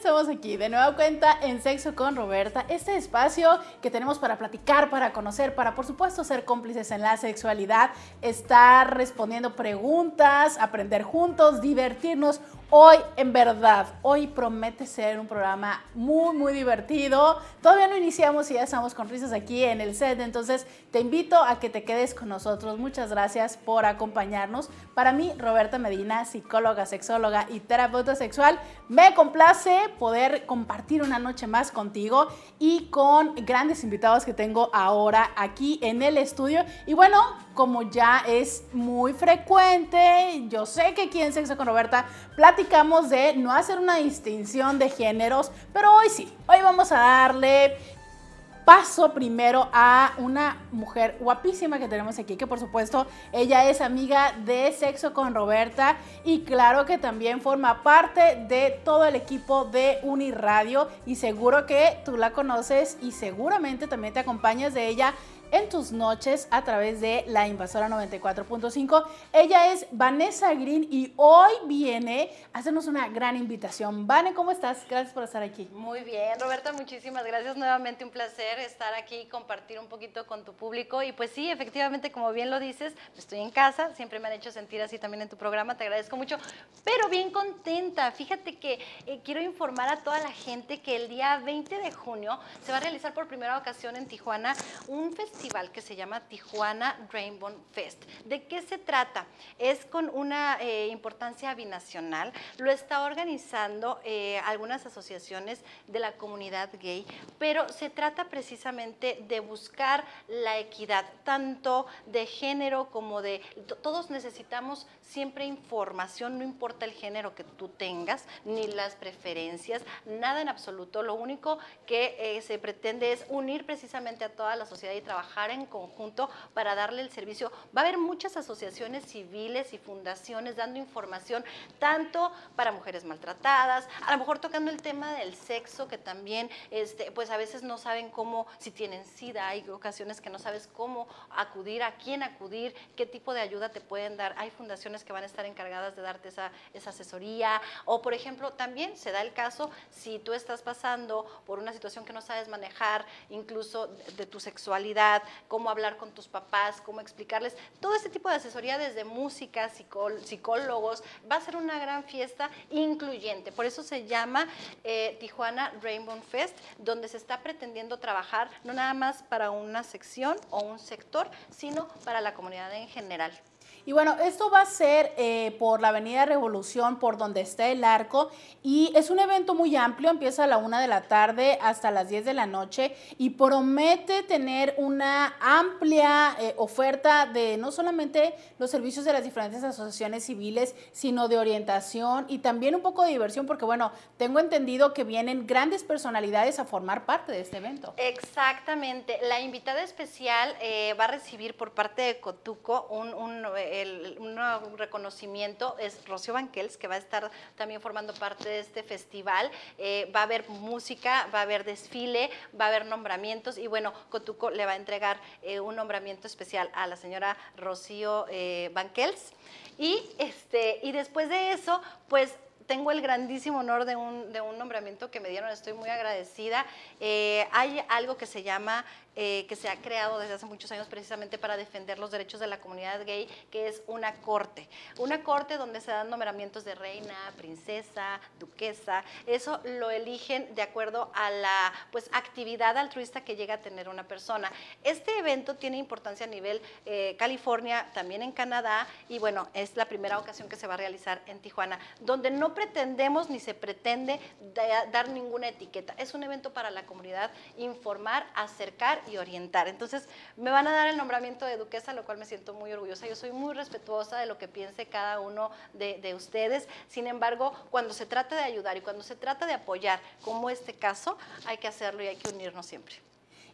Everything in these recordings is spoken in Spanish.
estamos aquí de nueva cuenta en Sexo con Roberta, este espacio que tenemos para platicar, para conocer, para por supuesto ser cómplices en la sexualidad, estar respondiendo preguntas, aprender juntos, divertirnos Hoy, en verdad, hoy promete ser un programa muy, muy divertido. Todavía no iniciamos y ya estamos con risas aquí en el set, entonces te invito a que te quedes con nosotros. Muchas gracias por acompañarnos. Para mí, Roberta Medina, psicóloga, sexóloga y terapeuta sexual, me complace poder compartir una noche más contigo y con grandes invitados que tengo ahora aquí en el estudio. Y bueno, como ya es muy frecuente, yo sé que aquí en Sexo con Roberta platicamos de no hacer una distinción de géneros, pero hoy sí, hoy vamos a darle paso primero a una mujer guapísima que tenemos aquí, que por supuesto ella es amiga de Sexo con Roberta y claro que también forma parte de todo el equipo de Uniradio y seguro que tú la conoces y seguramente también te acompañas de ella en tus noches a través de La Invasora 94.5. Ella es Vanessa Green y hoy viene a hacernos una gran invitación. Vane, ¿cómo estás? Gracias por estar aquí. Muy bien, Roberta, muchísimas gracias. Nuevamente un placer estar aquí y compartir un poquito con tu público. Y pues sí, efectivamente, como bien lo dices, estoy en casa, siempre me han hecho sentir así también en tu programa, te agradezco mucho, pero bien contenta. Fíjate que eh, quiero informar a toda la gente que el día 20 de junio se va a realizar por primera ocasión en Tijuana un festival que se llama Tijuana Rainbow Fest. ¿De qué se trata? Es con una eh, importancia binacional. Lo está organizando eh, algunas asociaciones de la comunidad gay, pero se trata precisamente de buscar la equidad, tanto de género como de... Todos necesitamos siempre información, no importa el género que tú tengas, ni las preferencias, nada en absoluto. Lo único que eh, se pretende es unir precisamente a toda la sociedad y trabajar en conjunto para darle el servicio. Va a haber muchas asociaciones civiles y fundaciones dando información tanto para mujeres maltratadas, a lo mejor tocando el tema del sexo, que también este, pues a veces no saben cómo, si tienen SIDA, hay ocasiones que no sabes cómo acudir, a quién acudir, qué tipo de ayuda te pueden dar. Hay fundaciones que van a estar encargadas de darte esa, asesoría. O, por ejemplo, también se da el caso si tú estás pasando por una situación que no sabes manejar, incluso de tu sexualidad, cómo hablar con tus papás, cómo explicarles, todo este tipo de asesoría desde música, psicólogos, va a ser una gran fiesta incluyente. Por eso se llama eh, Tijuana Rainbow Fest, donde se está pretendiendo trabajar no nada más para una sección o un sector, sino para la comunidad en general. Y bueno, esto va a ser eh, por la Avenida Revolución, por donde está el arco, y es un evento muy amplio, empieza a la una de la tarde hasta las 10 de la noche y promete tener una amplia eh, oferta de no solamente los servicios de las diferentes asociaciones civiles, sino de orientación y también un poco de diversión, porque bueno, tengo entendido que vienen grandes personalidades a formar parte de este evento. Exactamente, la invitada especial eh, va a recibir por parte de Cotuco un un reconocimiento es Rocío Banquels, que va a estar también formando parte de este festival. Eh, va a haber música, va a haber desfile, va a haber nombramientos y bueno, Cotuco le va a entregar eh, un nombramiento especial a la señora Rocío eh, Banquels. Y, este, y después de eso, pues tengo el grandísimo honor de un, de un, nombramiento que me dieron, estoy muy agradecida. hay algo que se llama eh, que se ha creado desde hace muchos años precisamente para defender los derechos de la comunidad gay, que es una corte. Una corte donde se dan nombramientos de reina, princesa, duquesa. Eso lo eligen de acuerdo a la pues, actividad altruista que llega a tener una persona. Este evento tiene importancia a nivel eh, California, también en Canadá, y bueno, es la primera ocasión que se va a realizar en Tijuana, donde no pretendemos ni se pretende dar ninguna etiqueta. Es un evento para la comunidad informar, acercar orientar. Entonces, me van a dar el nombramiento de duquesa, lo cual me siento muy orgullosa. Yo soy muy respetuosa de lo que piense cada uno de, de ustedes. Sin embargo, cuando se trata de ayudar y cuando se trata de apoyar, como este caso, hay que hacerlo y hay que unirnos siempre.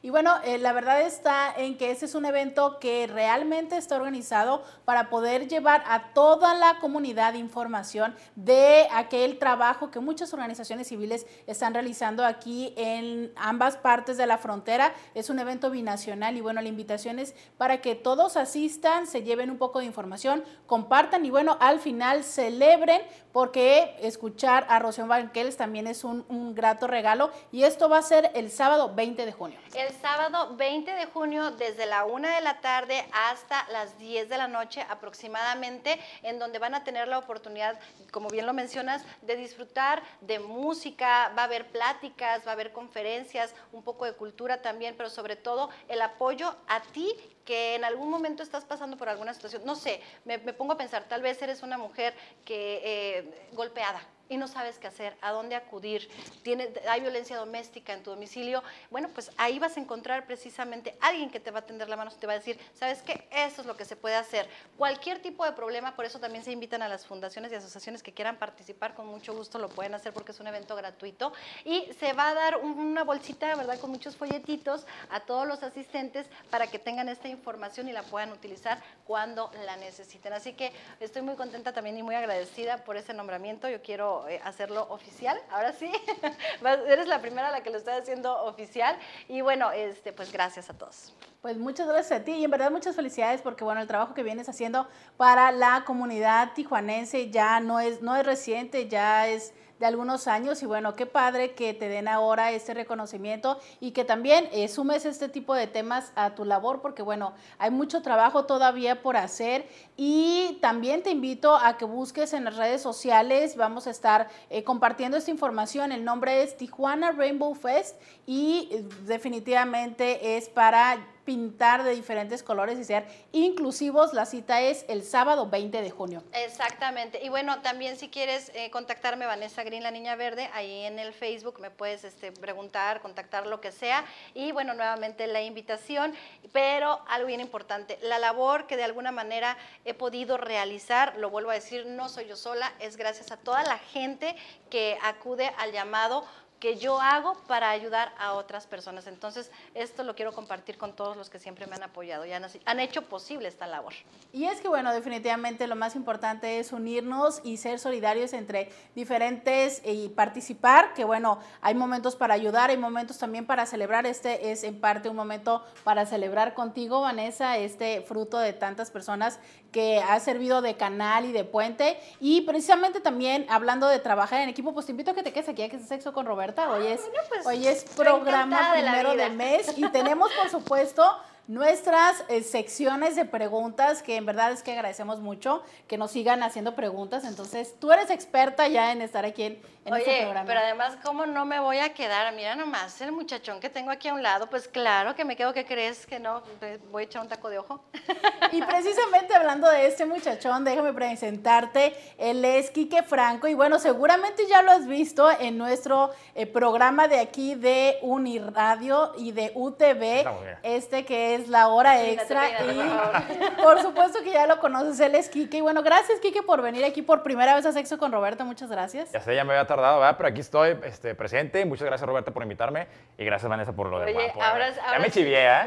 Y bueno, eh, la verdad está en que este es un evento que realmente está organizado para poder llevar a toda la comunidad información de aquel trabajo que muchas organizaciones civiles están realizando aquí en ambas partes de la frontera. Es un evento binacional y bueno, la invitación es para que todos asistan, se lleven un poco de información, compartan y bueno, al final celebren porque escuchar a Rocío banqueles también es un, un grato regalo y esto va a ser el sábado 20 de junio el sábado 20 de junio desde la 1 de la tarde hasta las 10 de la noche aproximadamente, en donde van a tener la oportunidad, como bien lo mencionas, de disfrutar de música, va a haber pláticas, va a haber conferencias, un poco de cultura también, pero sobre todo el apoyo a ti que en algún momento estás pasando por alguna situación, no sé, me, pongo a pensar, tal vez eres una mujer que eh, golpeada, y no sabes qué hacer, a dónde acudir, tiene, hay violencia doméstica en tu domicilio, bueno, pues ahí vas a encontrar precisamente alguien que te va a tender la mano te va a decir, ¿sabes qué? Eso es lo que se puede hacer. Cualquier tipo de problema, por eso también se invitan a las fundaciones y asociaciones que quieran participar, con mucho gusto lo pueden hacer porque es un evento gratuito y se va a dar una bolsita, ¿verdad?, con muchos folletitos a todos los asistentes para que tengan esta información y la puedan utilizar cuando la necesiten. Así que estoy muy contenta también y muy agradecida por ese nombramiento. Yo quiero eh, hacerlo oficial, ahora sí, eres la primera a la que lo está haciendo oficial y bueno, este, pues gracias a todos. Pues muchas gracias a ti y en verdad muchas felicidades porque bueno, el trabajo que vienes haciendo para la comunidad tijuanense ya no es, no es reciente, ya es de algunos años y bueno, qué padre que te den ahora este reconocimiento y que también eh, sumes este tipo de temas a tu labor porque bueno, hay mucho trabajo todavía por hacer y también te invito a que busques en las redes sociales, vamos a estar eh, compartiendo esta información, el nombre es Tijuana Rainbow Fest y eh, definitivamente es para pintar de diferentes colores y ser inclusivos. La cita es el sábado 20 de junio. Exactamente. Y bueno, también si quieres eh, contactarme, Vanessa Green, la Niña Verde, ahí en el Facebook me puedes este, preguntar, contactar lo que sea. Y bueno, nuevamente la invitación, pero algo bien importante, la labor que de alguna manera he podido realizar, lo vuelvo a decir, no soy yo sola, es gracias a toda la gente que acude al llamado que yo hago para ayudar a otras personas. Entonces, esto lo quiero compartir con todos los que siempre me han apoyado y han, han, hecho posible esta labor. Y es que, bueno, definitivamente lo más importante es unirnos y ser solidarios entre diferentes eh, y participar, que bueno, hay momentos para ayudar, hay momentos también para celebrar. Este es en parte un momento para celebrar contigo, Vanessa, este fruto de tantas personas que ha servido de canal y de puente. Y precisamente también hablando de trabajar en equipo, pues te invito a que te quedes aquí a que es sexo con Roberta. Ah, hoy es, pues, hoy es programa primero de, mes y tenemos, por supuesto, nuestras eh, secciones de preguntas, que en verdad es que agradecemos mucho que nos sigan haciendo preguntas. Entonces, tú eres experta ya en estar aquí en Oye, Pero además, ¿cómo no me voy a quedar? Mira nomás, el muchachón que tengo aquí a un lado, pues claro que me quedo, ¿qué crees que no? Voy a echar un taco de ojo. Y precisamente hablando de este muchachón, déjame presentarte. Él es Quique Franco. Y bueno, seguramente ya lo has visto en nuestro eh, programa de aquí de Uniradio y de UTV, este que es la hora extra. y por, supuesto que ya lo conoces, él es Quique. Y bueno, gracias, Quique, por venir aquí por primera vez a Sexo con Roberto. Muchas gracias. Ya sé, ya me voy a pero aquí estoy este, presente. Muchas gracias, Roberta, por invitarme. Y gracias, Vanessa, por lo de ya me chivié, ¿eh?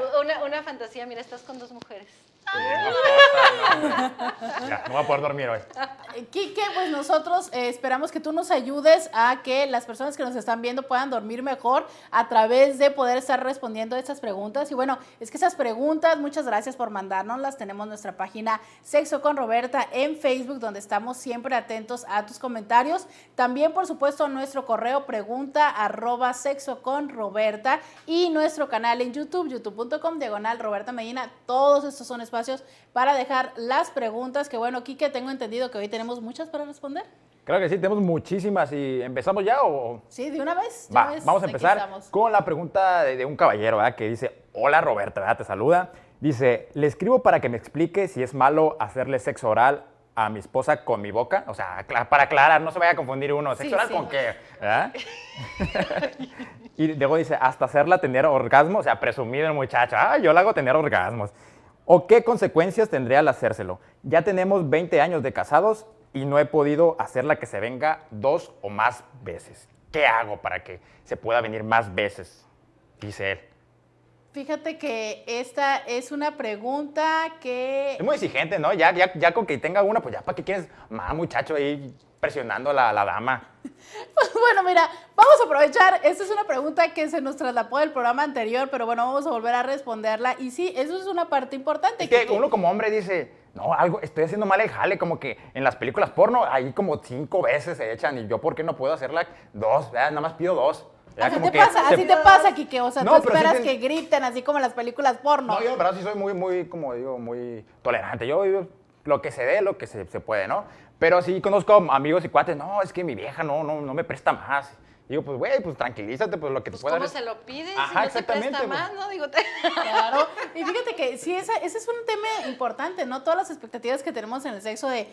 una fantasía, mira, estás con dos mujeres no va a poder dormir hoy. Quique, pues nosotros eh, esperamos que tú nos ayudes a que las personas que nos están viendo puedan dormir mejor a través de poder estar respondiendo a estas preguntas. Y bueno, es que esas preguntas, muchas gracias por mandárnoslas. Tenemos nuestra página Sexo con Roberta en Facebook, donde estamos siempre atentos a tus comentarios. También, por supuesto, nuestro correo pregunta arroba sexo con Roberta y nuestro canal en YouTube, youtube.com diagonal Roberta Medina. Todos estos son espacios para dejar las preguntas, que bueno, Quique, tengo entendido que hoy tenemos muchas para responder. Claro que sí, tenemos muchísimas y empezamos ya o... Sí, de una vez. vamos a empezar con la pregunta de, un caballero, Que dice, hola Roberta, Te saluda. Dice, le escribo para que me explique si es malo hacerle sexo oral a mi esposa con mi boca. O sea, para aclarar, no se vaya a confundir uno. ¿Sexo oral con qué? y luego dice, hasta hacerla tener orgasmo. O sea, presumido el muchacho. Ah, yo la hago tener orgasmos. ¿O qué consecuencias tendría al hacérselo? Ya tenemos 20 años de casados y no he podido hacerla que se venga dos o más veces. ¿Qué hago para que se pueda venir más veces? Dice él. Fíjate que esta es una pregunta que... Es muy exigente, ¿no? Ya, ya, con que tenga una, pues ya, ¿para qué quieres más, muchacho? Ahí presionando a la, dama. Pues bueno, mira, vamos a aprovechar. Esta es una pregunta que se nos traslapó del programa anterior, pero bueno, vamos a volver a responderla. Y sí, eso es una parte importante. que, uno como hombre dice, no, algo, estoy haciendo mal el jale, como que en las películas porno, ahí como cinco veces se echan, y yo, ¿por qué no puedo hacerla dos? Nada más pido dos. Así, te pasa, así te pasa, Kike. O sea, tú esperas que griten así como en las películas porno. No, yo, pero sí soy muy, muy, como digo, muy tolerante. Yo, yo lo que se dé, lo que se, puede, ¿no? Pero sí conozco amigos y cuates, no, es que mi vieja no, no, no me presta más. Digo, pues, güey, pues tranquilízate, pues lo que te pues, pueda ¿Cómo se lo pides? si exactamente. presta más, ¿no? Digo, Claro. Y fíjate que sí, ese es un tema importante, ¿no? Todas las expectativas que tenemos en el sexo de,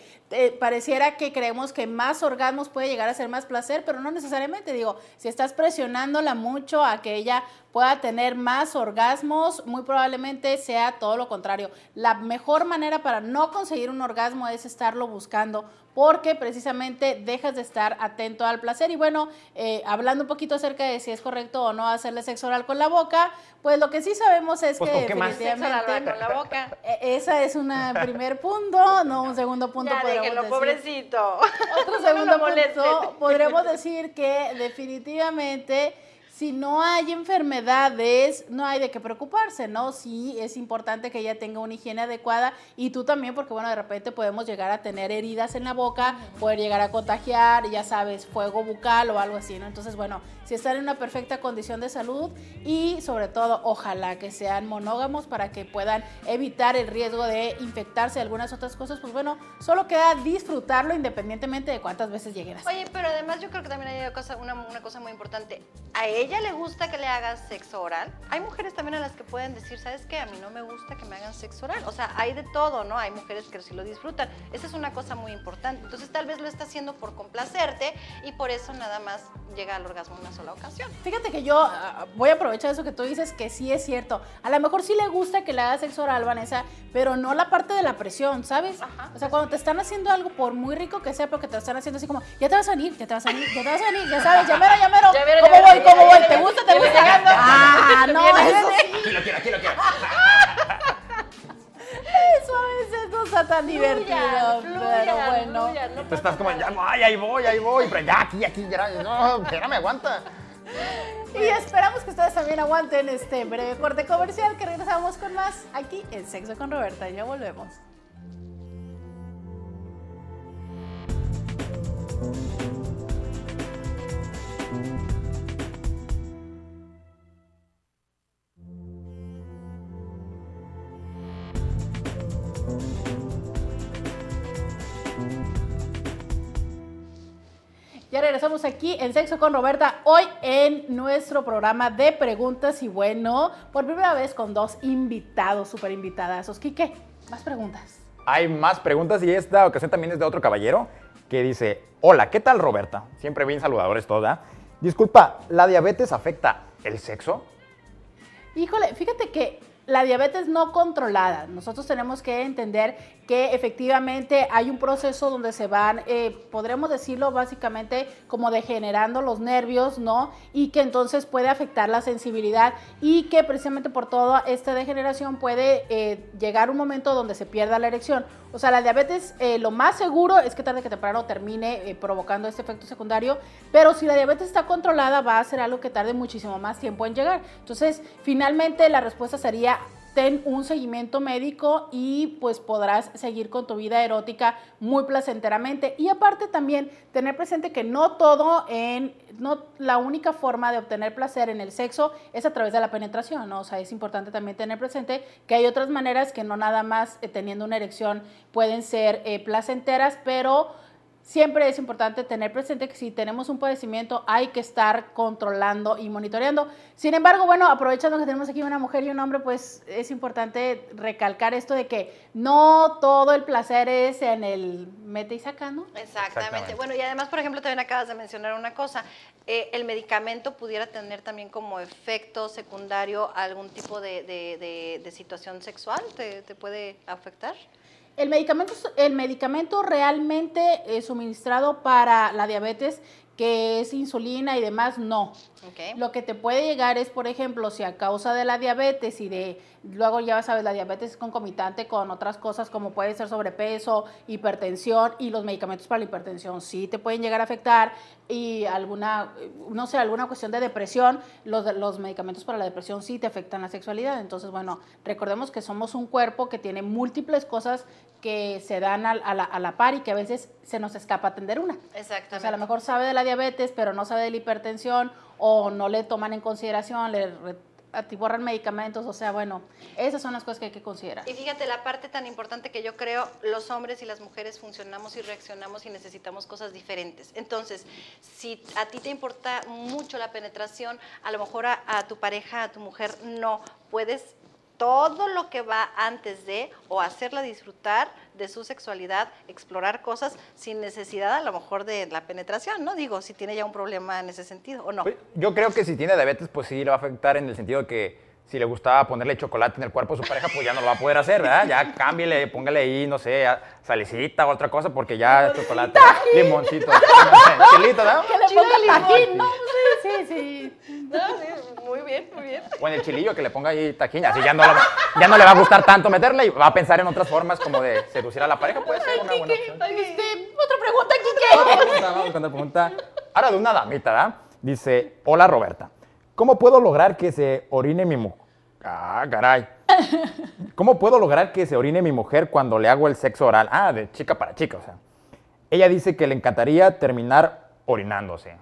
pareciera que creemos que más orgasmos puede llegar a ser más placer, pero no necesariamente. Digo, si estás presionándola mucho a que ella pueda tener más orgasmos, muy probablemente sea todo lo contrario. La mejor manera para no conseguir un orgasmo es estarlo buscando porque precisamente dejas de estar atento al placer. Y bueno, eh, hablando un poquito acerca de si es correcto o no hacerle sexo oral con la boca, pues lo que sí sabemos es pues, que definitivamente con la boca. E-, esa es un primer punto, no un segundo punto. Ya que pobrecito. Otro segundo punto. Podremos decir que definitivamente si no hay enfermedades, no hay de qué preocuparse, ¿no? Sí, es importante que ella tenga una higiene adecuada y tú también, porque bueno, de repente podemos llegar a tener heridas en la boca, poder llegar a contagiar, ya sabes, fuego bucal o algo así, ¿no? Entonces, bueno, si están en una perfecta condición de salud y sobre todo ojalá que sean monógamos para que puedan evitar el riesgo de infectarse de algunas otras cosas, pues bueno, solo queda disfrutarlo independientemente de cuántas veces lleguen. Oye, pero además yo creo que también hay una cosa, una, cosa muy importante. ¿A ella le gusta que le hagas sexo oral? Hay mujeres también a las que pueden decir, ¿sabes qué? A mí no me gusta que me hagan sexo oral. O sea, hay de todo, ¿no? Hay mujeres que sí lo disfrutan. Esa es una cosa muy importante. Entonces tal vez lo está haciendo por complacerte y por eso nada más llega al orgasmo la ocasión. Fíjate que yo voy a aprovechar eso que tú dices, que sí es cierto. A lo mejor sí le gusta que le haga sexo oral, Vanessa, pero no la parte de la presión, ¿sabes? o sea, cuando te están haciendo algo, por muy rico que sea, pero que te lo están haciendo así como, ya te vas a venir, ya te vas a venir, ya te vas a venir, ya sabes, llamero, llamero. ¿Cómo voy? ¿Cómo voy? ¿Te gusta? ¿Te gusta? Ah, no, eso sí. Aquí lo quiero, aquí lo quiero está tan divertido. pero bueno. estás como, ay, ahí voy, ahí voy. Pero ya aquí, aquí, ya. No, ya me aguanta. Y esperamos que ustedes también aguanten este breve corte comercial que regresamos con más aquí en Sexo con Roberta. Ya volvemos. Ya regresamos aquí en Sexo con Roberta, hoy en nuestro programa de preguntas y bueno, por primera vez con dos invitados, súper invitadas. Osquique, más preguntas. Hay más preguntas y esta ocasión también es de otro caballero que dice, hola, ¿qué tal Roberta? Siempre bien saludadores toda. Disculpa, ¿la diabetes afecta el sexo? Híjole, fíjate que la diabetes no controlada, nosotros tenemos que entender que efectivamente hay un proceso donde se van, eh, podremos decirlo básicamente, como degenerando los nervios, ¿no? Y que entonces puede afectar la sensibilidad y que precisamente por toda esta degeneración puede eh, llegar un momento donde se pierda la erección. O sea, la diabetes eh, lo más seguro es que tarde que temprano termine provocando este efecto secundario, pero si la diabetes está controlada va a ser algo que tarde muchísimo más tiempo en llegar. Entonces, finalmente la respuesta sería ten un seguimiento médico y pues podrás seguir con tu vida erótica muy placenteramente. Y aparte también tener presente que no todo en, no la única forma de obtener placer en el sexo es a través de la penetración, O sea, es importante también tener presente que hay otras maneras que no nada más eh, teniendo una erección pueden ser eh, placenteras, pero siempre es importante tener presente que si tenemos un padecimiento hay que estar controlando y monitoreando. Sin embargo, bueno, aprovechando que tenemos aquí una mujer y un hombre, pues es importante recalcar esto de que no todo el placer es en el mete y saca, ¿no? Exactamente. Bueno, y además, por ejemplo, también acabas de mencionar una cosa, eh, el medicamento pudiera tener también como efecto secundario algún tipo de, situación sexual, ¿te puede afectar? El medicamento, el medicamento realmente eh, suministrado para la diabetes que es insulina y demás, no. Lo que te puede llegar es, por ejemplo, si a causa de la diabetes y de, luego ya sabes, la diabetes es concomitante con otras cosas como puede ser sobrepeso, hipertensión y los medicamentos para la hipertensión sí te pueden llegar a afectar y alguna, no sé, alguna cuestión de depresión, los, los medicamentos para la depresión sí te afectan la sexualidad. Entonces, bueno, recordemos que somos un cuerpo que tiene múltiples cosas que se dan a, la, a la, par y que a veces se nos escapa atender una. Exactamente. O sea, a lo mejor sabe de la diabetes, pero no sabe de la hipertensión o no le toman en consideración, le atiborran medicamentos, o sea, bueno, esas son las cosas que hay que considerar. Y fíjate, la parte tan importante que yo creo, los hombres y las mujeres funcionamos y reaccionamos y necesitamos cosas diferentes. Entonces, si a ti te importa mucho la penetración, a lo mejor a, a tu pareja, a tu mujer, no, puedes todo lo que va antes de o hacerla disfrutar de su sexualidad, explorar cosas sin necesidad a lo mejor de la penetración, ¿no? Digo, si tiene ya un problema en ese sentido o no. Pues, yo creo que si tiene diabetes, pues sí le va a afectar en el sentido que si le gustaba ponerle chocolate en el cuerpo a su pareja, pues ya no lo va a poder hacer, ¿verdad? Ya cámbiele, póngale ahí, no sé, salicita o otra cosa, porque ya chocolate, limoncito, chilito, ¿no? Que le ponga tajín, ¿no? Sí, sí, sí. sí. Muy bien, muy bien. O en el chilillo, que le ponga ahí tajín, así ya no, le va a gustar tanto meterle y va a pensar en otras formas como de seducir a la pareja, puede ser una buena otra pregunta, Kike. vamos con otra pregunta. Ahora de una damita, ¿verdad? Dice, hola Roberta. ¿Cómo puedo lograr que se orine mi mujer? Ah, ¿Cómo puedo lograr que se orine mi mujer cuando le hago el sexo oral? Ah, de chica para chica, o sea. Ella dice que le encantaría terminar orinándose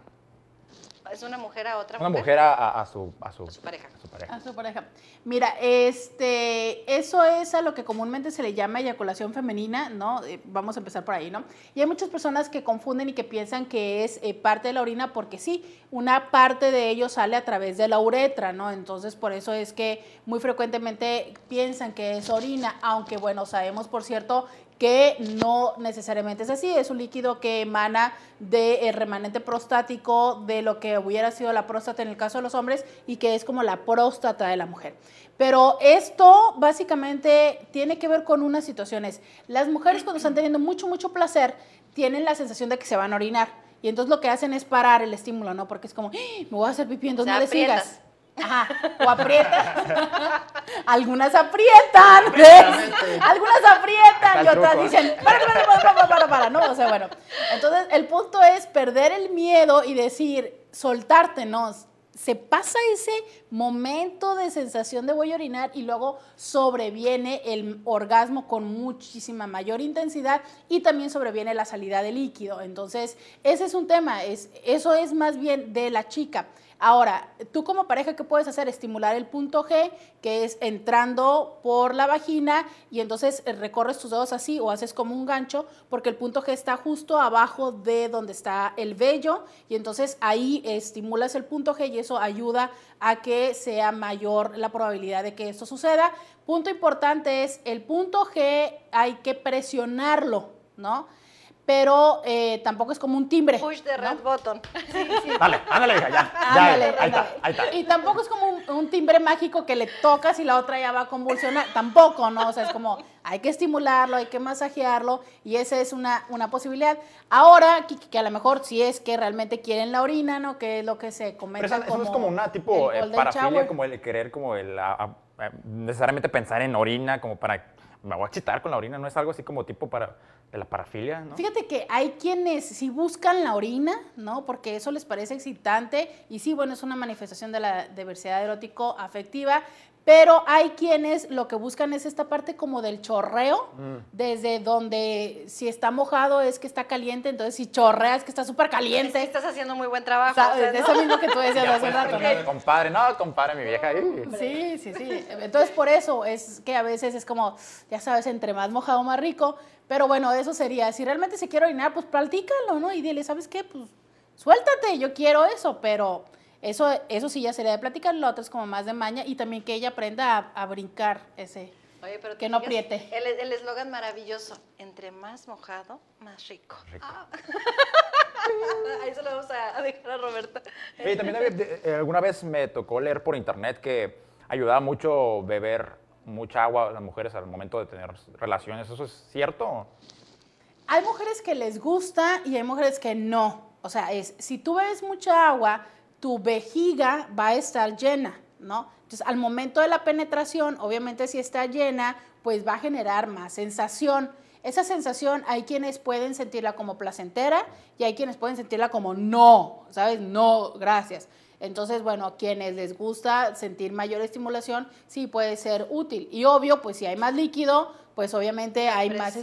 es una mujer a otra una mujer. a, su, su, pareja. a su pareja. Mira, este, eso es a lo que comúnmente se le llama eyaculación femenina, ¿no? Eh, vamos a empezar por ahí, ¿no? Y hay muchas personas que confunden y que piensan que es eh, parte de la orina porque sí, una parte de ello sale a través de la uretra, ¿no? Entonces, por eso es que muy frecuentemente piensan que es orina, aunque bueno, sabemos por cierto que no necesariamente es así, es un líquido que emana del de eh, remanente prostático de lo que hubiera sido la próstata en el caso de los hombres y que es como la próstata de la mujer. Pero esto básicamente tiene que ver con unas situaciones. Las mujeres cuando están teniendo mucho, mucho placer, tienen la sensación de que se van a orinar. Y entonces lo que hacen es parar el estímulo, ¿no? Porque es como, ¡Ah! me voy a hacer pipí, entonces no le o aprietan. Algunas aprietan, Algunas aprietan y otras dicen, para, para, para, para, para, ¿no? O sea, bueno. Entonces, el punto es perder el miedo y decir, soltártenos, Se pasa ese momento de sensación de voy a orinar y luego sobreviene el orgasmo con muchísima mayor intensidad y también sobreviene la salida de líquido. Entonces, ese es un tema, es, eso es más bien de la chica. Ahora, tú como pareja, ¿qué puedes hacer? Estimular el punto G, que es entrando por la vagina y entonces eh, recorres tus dedos así o haces como un gancho, porque el punto G está justo abajo de donde está el vello y entonces ahí estimulas el punto G y eso ayuda a que sea mayor la probabilidad de que esto suceda. Punto importante es, el punto G hay que presionarlo, ¿no? pero eh, tampoco es como un timbre. Push the red button. Sí, sí. Dale, ándale, hija, ya. Ándale, ahí, está, Y tampoco es como un, timbre mágico que le tocas y la otra ya va a convulsionar. Tampoco, ¿no? O sea, es como hay que estimularlo, hay que masajearlo y esa es una, una posibilidad. Ahora, que, a lo mejor si es que realmente quieren la orina, ¿no? Que es lo que se comenta como... Eso es como una tipo para eh, parafilia, como el querer, como el... Ah, ah, eh, necesariamente pensar en orina, como para me voy a chitar con la orina, no es algo así como tipo para, de la parafilia, Fíjate que hay quienes si buscan la orina, ¿no? Porque eso les parece excitante y sí, bueno, es una manifestación de la diversidad erótico-afectiva, pero hay quienes lo que buscan es esta parte como del chorreo, mm. desde donde si está mojado es que está caliente, entonces si chorrea es que está súper caliente. estás haciendo muy buen trabajo. Eso mismo que tú decías hace rato. Compadre, no, compadre, mi vieja Sí, sí, sí. Entonces por eso es que a veces es como, ya sabes, entre más mojado más rico. Pero bueno, eso sería, si realmente se quiere orinar, pues platícalo, ¿no? Y dile, ¿sabes qué? Pues suéltate, yo quiero eso, pero eso, sí ya sería de platicar, lo otro es como más de maña y también que ella aprenda a, brincar ese. Oye, pero que no apriete. El eslogan maravilloso, entre más mojado, más rico. Ah. Ahí se lo vamos a, dejar a Roberta. Y también eh, alguna vez me tocó leer por internet que ayudaba mucho beber mucha agua a las mujeres al momento de tener relaciones. ¿Eso es cierto? Hay mujeres que les gusta y hay mujeres que no. O sea, es si tú bebes mucha agua, tu vejiga va a estar llena, ¿no? Entonces, al momento de la penetración, obviamente si está llena, pues va a generar más sensación. Esa sensación hay quienes pueden sentirla como placentera y hay quienes pueden sentirla como no, ¿sabes? No, gracias. Entonces, bueno, a quienes les gusta sentir mayor estimulación, sí puede ser útil. Y obvio, pues si hay más líquido, pues obviamente hay más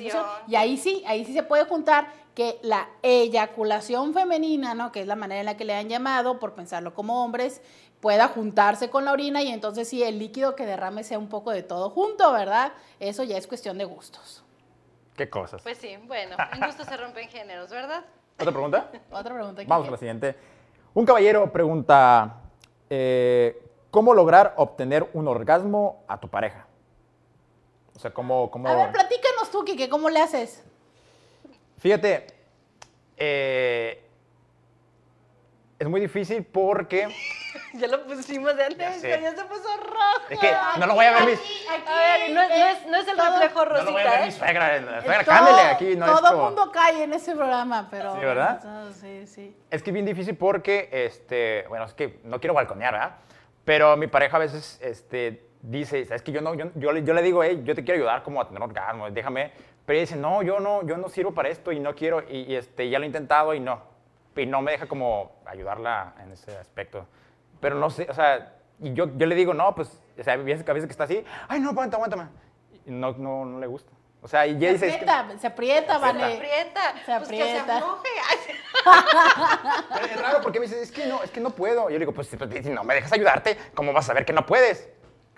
Y ahí sí, ahí sí se puede juntar que la eyaculación femenina, ¿no? que es la manera en la que le han llamado, por pensarlo como hombres, pueda juntarse con la orina y entonces sí el líquido que derrame sea un poco de todo junto, ¿verdad? Eso ya es cuestión de gustos. ¿Qué cosas? Pues sí, bueno, el gusto se rompen géneros, ¿verdad? ¿Otra pregunta? Otra pregunta. Vamos a la siguiente. Un caballero pregunta, eh, ¿cómo lograr obtener un orgasmo a tu pareja? sea, ¿cómo, A ver, platícanos tú, Kike, ¿cómo le haces? Fíjate, eh, es muy difícil porque... ya lo pusimos de antes, ya, ya, se puso rojo. Es que no lo voy a ver mis... Aquí, a ver, no, es, el reflejo rosita, No lo voy a ver ¿eh? mi suegra. aquí. No todo el mundo cae en ese programa, pero... Sí, ¿verdad? sí, sí. Es que es bien difícil porque, este... Bueno, es que no quiero balconear, ¿verdad? Pero mi pareja a veces, este dice, es que yo no, yo, yo, le digo, yo te quiero ayudar como a tener orgasmo, déjame. Pero ella dice, no, yo no, yo no sirvo para esto y no quiero, y, este, ya lo he intentado y no. Y no me deja como ayudarla en ese aspecto. Pero no sé, o sea, y yo, yo le digo, no, pues, o sea, a veces, que está así, ay, no, aguanta, aguántame. No, no, no le gusta. O sea, y ella se dice... Aprieta, se aprieta, vale. Se aprieta, se pues aprieta. que se es raro porque me dice, es que no, es que no puedo. yo le digo, pues, si no me dejas ayudarte, ¿cómo vas a saber que no puedes?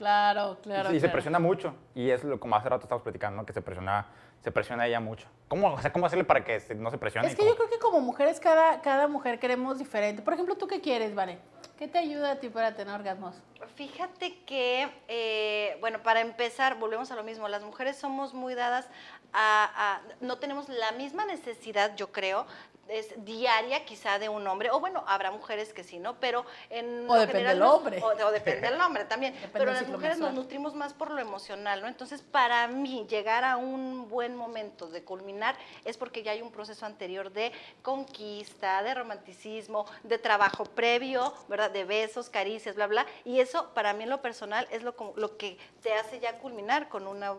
Claro, claro. Y, se presiona mucho. Y es lo como hace rato estábamos platicando, ¿no? que se presiona, se presiona ella mucho. ¿Cómo, o ¿cómo hacerle para que no se presione? Es que yo creo que como mujeres, cada, cada mujer queremos diferente. Por ejemplo, ¿tú qué quieres, vale ¿Qué te ayuda a ti para tener orgasmos? Fíjate que, eh, bueno, para empezar, volvemos a lo mismo. Las mujeres somos muy dadas a, a, no tenemos la misma necesidad, yo creo, es diaria quizá de un hombre, o bueno, habrá mujeres que sí, ¿no? Pero en... O general, del hombre. O, depende del hombre también. pero las mujeres nos nutrimos más por lo emocional, ¿no? Entonces, para mí, llegar a un buen momento de culminar es porque ya hay un proceso anterior de conquista, de romanticismo, de trabajo previo, ¿verdad? De besos, caricias, bla, bla. Y eso, para mí en lo personal, es lo, lo que te hace ya culminar con una,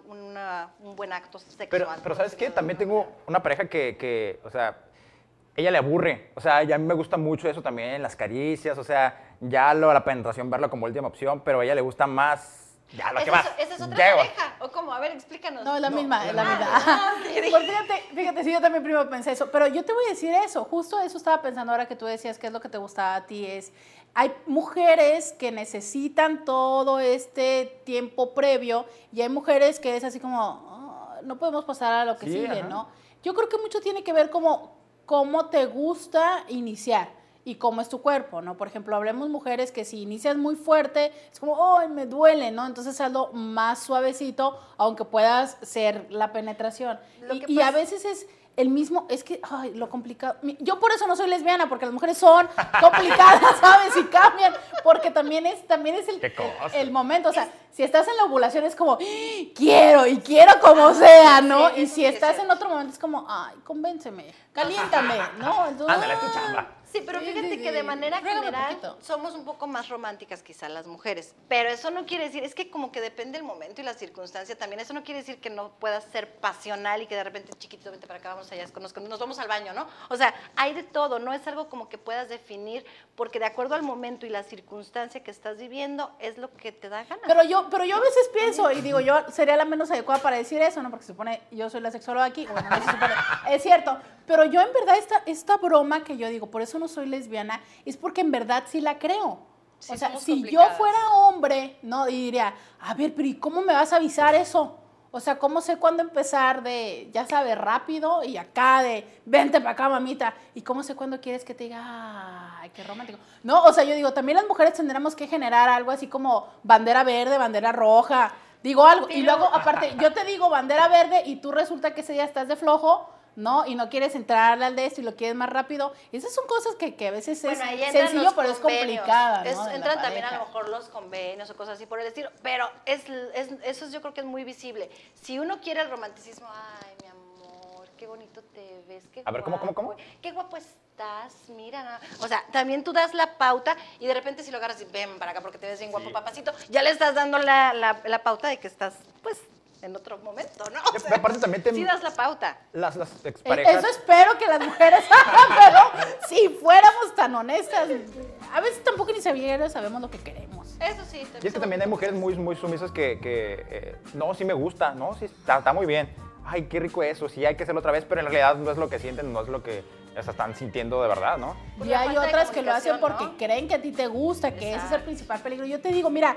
un buen acto sexual. Pero, pero ¿sabes qué? También tengo una pareja que, que o sea ella le aburre. O sea, ya a mí me gusta mucho eso también, las caricias, o sea, ya lo, la penetración, verlo como última opción, pero a ella le gusta más ya, lo que más. ¿Esa es otra pareja? ¿O cómo? A ver, explícanos. No, es la misma, es la misma. Pues fíjate, fíjate, sí, yo también primero pensé eso. Pero yo te voy a decir eso. Justo eso estaba pensando ahora que tú decías qué es lo que te gustaba a ti. Es, hay mujeres que necesitan todo este tiempo previo y hay mujeres que es así como, ah, no podemos pasar a lo que sigue, ¿no? Yo creo que mucho tiene que ver como cómo te gusta iniciar y cómo es tu cuerpo, ¿no? Por ejemplo, hablemos mujeres que si inicias muy fuerte, es como, ¡ay, me duele! ¿no? Entonces hazlo más suavecito, aunque puedas ser la penetración. y, a veces es el mismo, es que, ay, lo complicado. Yo por eso no soy lesbiana, porque las mujeres son complicadas, ¿sabes? Y cambian, porque también es, también es el, el momento. O sea, si estás en la ovulación es como, ah, quiero y quiero como sea, ¿no? y si estás en otro momento es como, ay, convénceme, caliéntame, ¿no? Entonces, tu chamba. Sí, pero fíjate que de manera general somos un poco más románticas quizás las mujeres, pero eso no quiere decir, es que como que depende el momento y la circunstancia también, eso no quiere decir que no puedas ser pasional y que de repente chiquitito, vente para acá, vamos allá, nos, nos vamos al baño, ¿no? O sea, hay de todo, no es algo como que puedas definir, porque de acuerdo al momento y la circunstancia que estás viviendo es lo que te da ganas. Pero yo, pero yo a veces pienso y digo, yo sería la menos adecuada para decir eso, ¿no? Porque se supone, yo soy la sexóloga aquí, bueno, no se es cierto, pero yo en verdad esta, esta broma que yo digo, por eso no soy lesbiana, es porque en verdad sí la creo. o sea, si yo fuera hombre, no diría, a ver, pero ¿y cómo me vas a avisar eso? O sea, ¿cómo sé cuándo empezar de, ya sabe rápido y acá de, vente para acá, mamita? ¿Y cómo sé cuándo quieres que te diga, ay, qué romántico? No, o sea, yo digo, también las mujeres tendremos que generar algo así como bandera verde, bandera roja, digo algo. Y luego, aparte, yo te digo bandera verde y tú resulta que ese día estás de flojo, ¿no? Y no quieres entrar al de esto y lo quieres más rápido. Y Esas son cosas que, a veces es sencillo, pero es complicada. ¿no? entran también a lo mejor los convenios o cosas así por el estilo, pero es, es, eso yo creo que es muy visible. Si uno quiere el romanticismo, ay, mi amor, qué bonito te ves, qué A ver, ¿cómo, cómo, cómo? Qué guapo estás, mira. O sea, también tú das la pauta y de repente si lo agarras y ven para acá porque te ves bien guapo, papacito, ya le estás dando la, la, la pauta de que estás, pues, en otro momento, ¿no? aparte también te... Sí das la pauta. Las, eh, Eso espero que las mujeres pero si fuéramos tan honestas, a veces tampoco ni sabiéramos sabemos lo que queremos. Eso sí. Y es que también hay mujeres muy, muy sumisas que, que eh, no, sí me gusta, no, sí, está, muy bien. Ay, qué rico eso, sí, hay que hacerlo otra vez, pero en realidad no es lo que sienten, no es lo que están sintiendo de verdad, ¿no? Y hay otras que lo hacen porque creen que a ti te gusta, que ese es el principal peligro. Yo te digo, mira,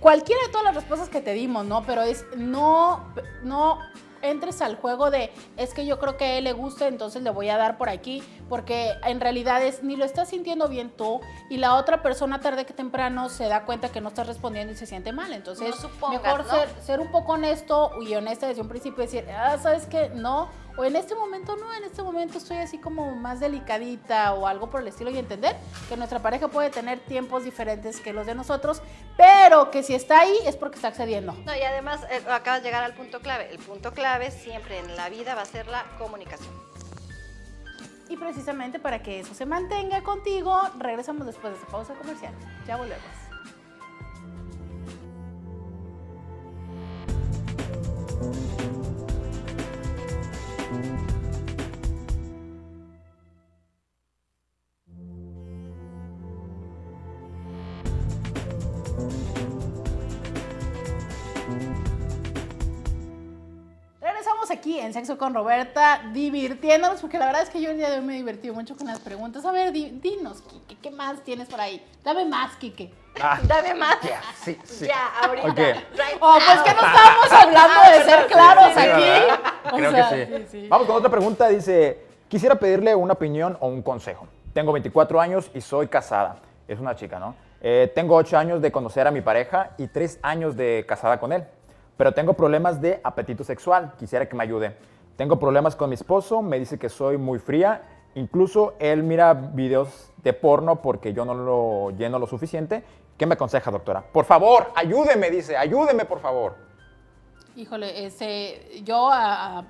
cualquiera de todas las respuestas que te dimos, ¿no? Pero es no, no entres al juego de es que yo creo que a él le gusta, entonces le voy a dar por aquí, porque en realidad es ni lo estás sintiendo bien tú y la otra persona tarde que temprano se da cuenta que no estás respondiendo y se siente mal. Entonces, mejor Ser, ser, un poco honesto y honesta desde un principio y decir, ah, sabes que no o en este momento no, en este momento estoy así como más delicadita o algo por el estilo y entender que nuestra pareja puede tener tiempos diferentes que los de nosotros, pero que si está ahí es porque está accediendo. No, y además eh, acabas de llegar al punto clave. El punto clave siempre en la vida va a ser la comunicación. Y precisamente para que eso se mantenga contigo, regresamos después de esta pausa comercial. Ya volvemos. you. aquí en Sexo con Roberta divirtiéndonos, porque la verdad es que yo el día de hoy me he divertido mucho con las preguntas. A ver, dinos, Kike, ¿qué más tienes por ahí? Dame más, Kike. Ah. Dame más. sí, sí. Ya, ahorita. oh, pues que no estamos hablando ah, de ser claros aquí. Creo que sí. Vamos con otra pregunta. Dice, quisiera pedirle una opinión o un consejo. Tengo 24 años y soy casada. Es una chica, ¿no? Eh, tengo 8 años de conocer a mi pareja y 3 años de casada con él pero tengo problemas de apetito sexual, quisiera que me ayude. Tengo problemas con mi esposo, me dice que soy muy fría, incluso él mira videos de porno porque yo no lo lleno lo suficiente. ¿Qué me aconseja, doctora? Por favor, ayúdeme, dice, ayúdeme, por favor. Híjole, ese, yo a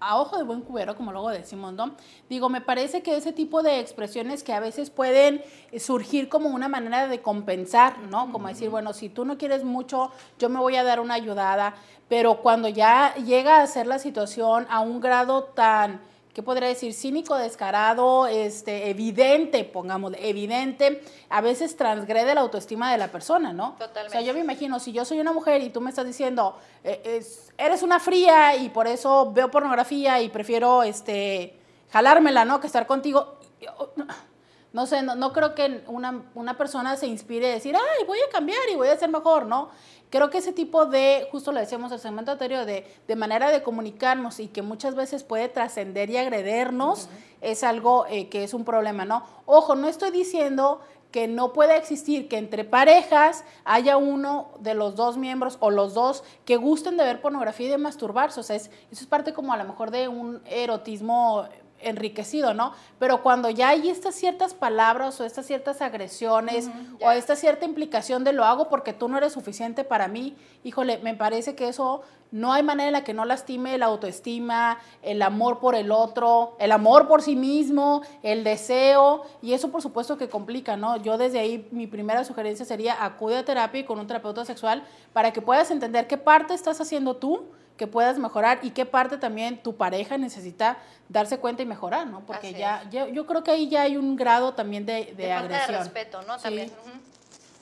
a ojo de buen cubero, como luego decimos, ¿no? Digo, me parece que ese tipo de expresiones que a veces pueden eh, surgir como una manera de compensar, ¿no? Como decir, bueno, si tú no quieres mucho, yo me voy a dar una ayudada, pero cuando ya llega a ser la situación a un grado tan ¿qué podría decir? Cínico, descarado, este, evidente, pongamos, evidente, a veces transgrede la autoestima de la persona, ¿no? Totalmente. O sea, yo me imagino, si yo soy una mujer y tú me estás diciendo, e, eres una fría y por eso veo pornografía y prefiero, este, jalármela, ¿no? Que estar contigo. No sé, no, creo que una, una, persona se inspire a decir, ay, voy a cambiar y voy a ser mejor, ¿no? Creo que ese tipo de, justo lo decíamos el segmento anterior, de, de, manera de comunicarnos y que muchas veces puede trascender y agredernos, es algo eh, que es un problema, ¿no? Ojo, no estoy diciendo que no pueda existir que entre parejas haya uno de los dos miembros o los dos que gusten de ver pornografía y de masturbarse. O sea, es, eso es parte como a lo mejor de un erotismo enriquecido, ¿no? Pero cuando ya hay estas ciertas palabras o estas ciertas agresiones o esta cierta implicación de lo hago porque tú no eres suficiente para mí, híjole, me parece que eso no hay manera en la que no lastime la autoestima, el amor por el otro, el amor por sí mismo, el deseo, y eso por supuesto que complica, ¿no? Yo desde ahí mi primera sugerencia sería acude a terapia con un terapeuta sexual para que puedas entender qué parte estás haciendo tú, que puedas mejorar y qué parte también tu pareja necesita darse cuenta y mejorar, ¿no? Porque ya, yo creo que ahí ya hay un grado también de, de, de agresión. de respeto, ¿no? Sí.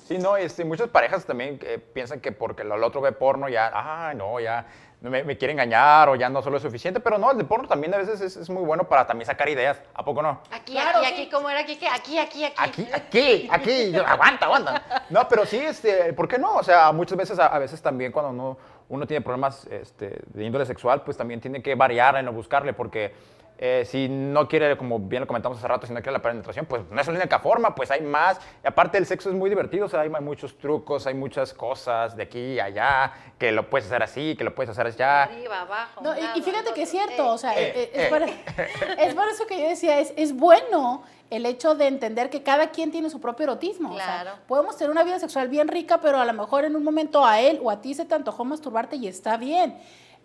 Sí, no, y este, muchas parejas también eh, piensan que porque el otro ve porno ya, ah, no, ya me, quiere engañar o ya no solo es suficiente, pero no, el de porno también a veces es, muy bueno para también sacar ideas, ¿a poco no? Aquí, aquí, aquí, ¿cómo era aquí? Aquí, aquí, aquí. Aquí, aquí, aquí, aguanta, aguanta. No, pero sí, este, ¿por qué no? O sea, muchas veces, a, a veces también cuando uno uno tiene problemas este, de índole sexual, pues también tiene que variar en no buscarle, porque eh, si no quiere, como bien lo comentamos hace rato, si no quiere la penetración, pues no es la única forma, pues hay más. Y aparte el sexo es muy divertido, hay, muchos trucos, hay muchas cosas de aquí y allá, que lo puedes hacer así, que lo puedes hacer allá. Arriba, abajo. y, fíjate que es cierto, eh. o sea, eh, es, por, eso que yo decía, es, es bueno el hecho de entender que cada quien tiene su propio erotismo. podemos tener una vida sexual bien rica, pero a lo mejor en un momento a él o a ti se te antojó masturbarte y está bien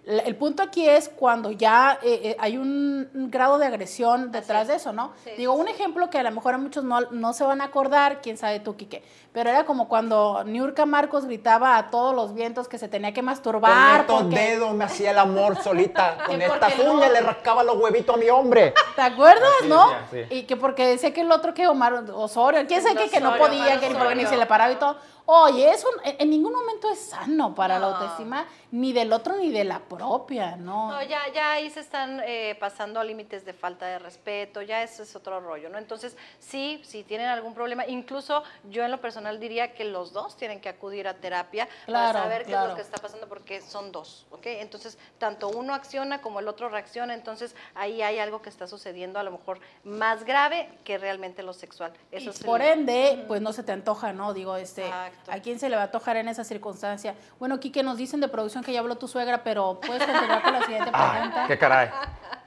el punto aquí es cuando ya eh, eh, hay un, grado de agresión detrás de eso, ¿no? Digo, un ejemplo que a lo mejor a muchos no, no, se van a acordar, quién sabe tú, Quique, pero era como cuando Niurka Marcos gritaba a todos los vientos que se tenía que masturbar. Con estos dedos me hacía el amor solita, con estas uñas le rascaba los huevitos a mi hombre. ¿Te acuerdas, no? y que porque decía que el otro que Omar Osorio, quién sabe que, que no podía, que ni se le paraba y todo. Oye, eso en ningún momento es sano para la autoestima ni del otro ni de la propia, ¿no? No, ya, ya ahí se están eh, pasando a límites de falta de respeto, ya eso es otro rollo, ¿no? Entonces, sí, si tienen algún problema, incluso yo en lo personal diría que los dos tienen que acudir a terapia para saber qué es lo que está pasando porque son dos, ¿ok? Entonces, tanto uno acciona como el otro reacciona, entonces ahí hay algo que está sucediendo a lo mejor más grave que realmente lo sexual. y por ende, pues no se te antoja, ¿no? Digo, este, ¿a quién se le va a antojar en esa circunstancia? Bueno, que nos dicen de producción que ya habló tu suegra, pero puedes continuar con la siguiente pregunta. qué caray.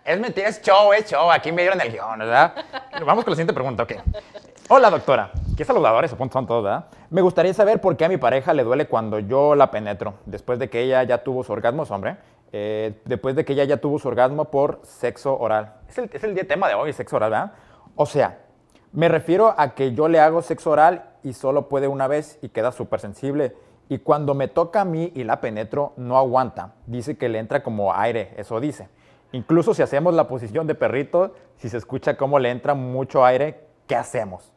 Es mentira, es show, es show. Aquí me dieron el guión, ¿verdad? Vamos con la siguiente pregunta, ok. Hola, doctora. Qué saludadores, punto son todos, ¿verdad? Me gustaría saber por qué a mi pareja le duele cuando yo la penetro, después de que ella ya tuvo su orgasmo, hombre, eh, después de que ella ya tuvo su orgasmo por sexo oral. Es el, es el tema de hoy, sexo oral, ¿verdad? O sea, me refiero a que yo le hago sexo oral y solo puede una vez y queda súper sensible y cuando me toca a mí y la penetro, no aguanta. Dice que le entra como aire, eso dice. Incluso si hacemos la posición de perrito, si se escucha cómo le entra mucho aire, ¿qué hacemos?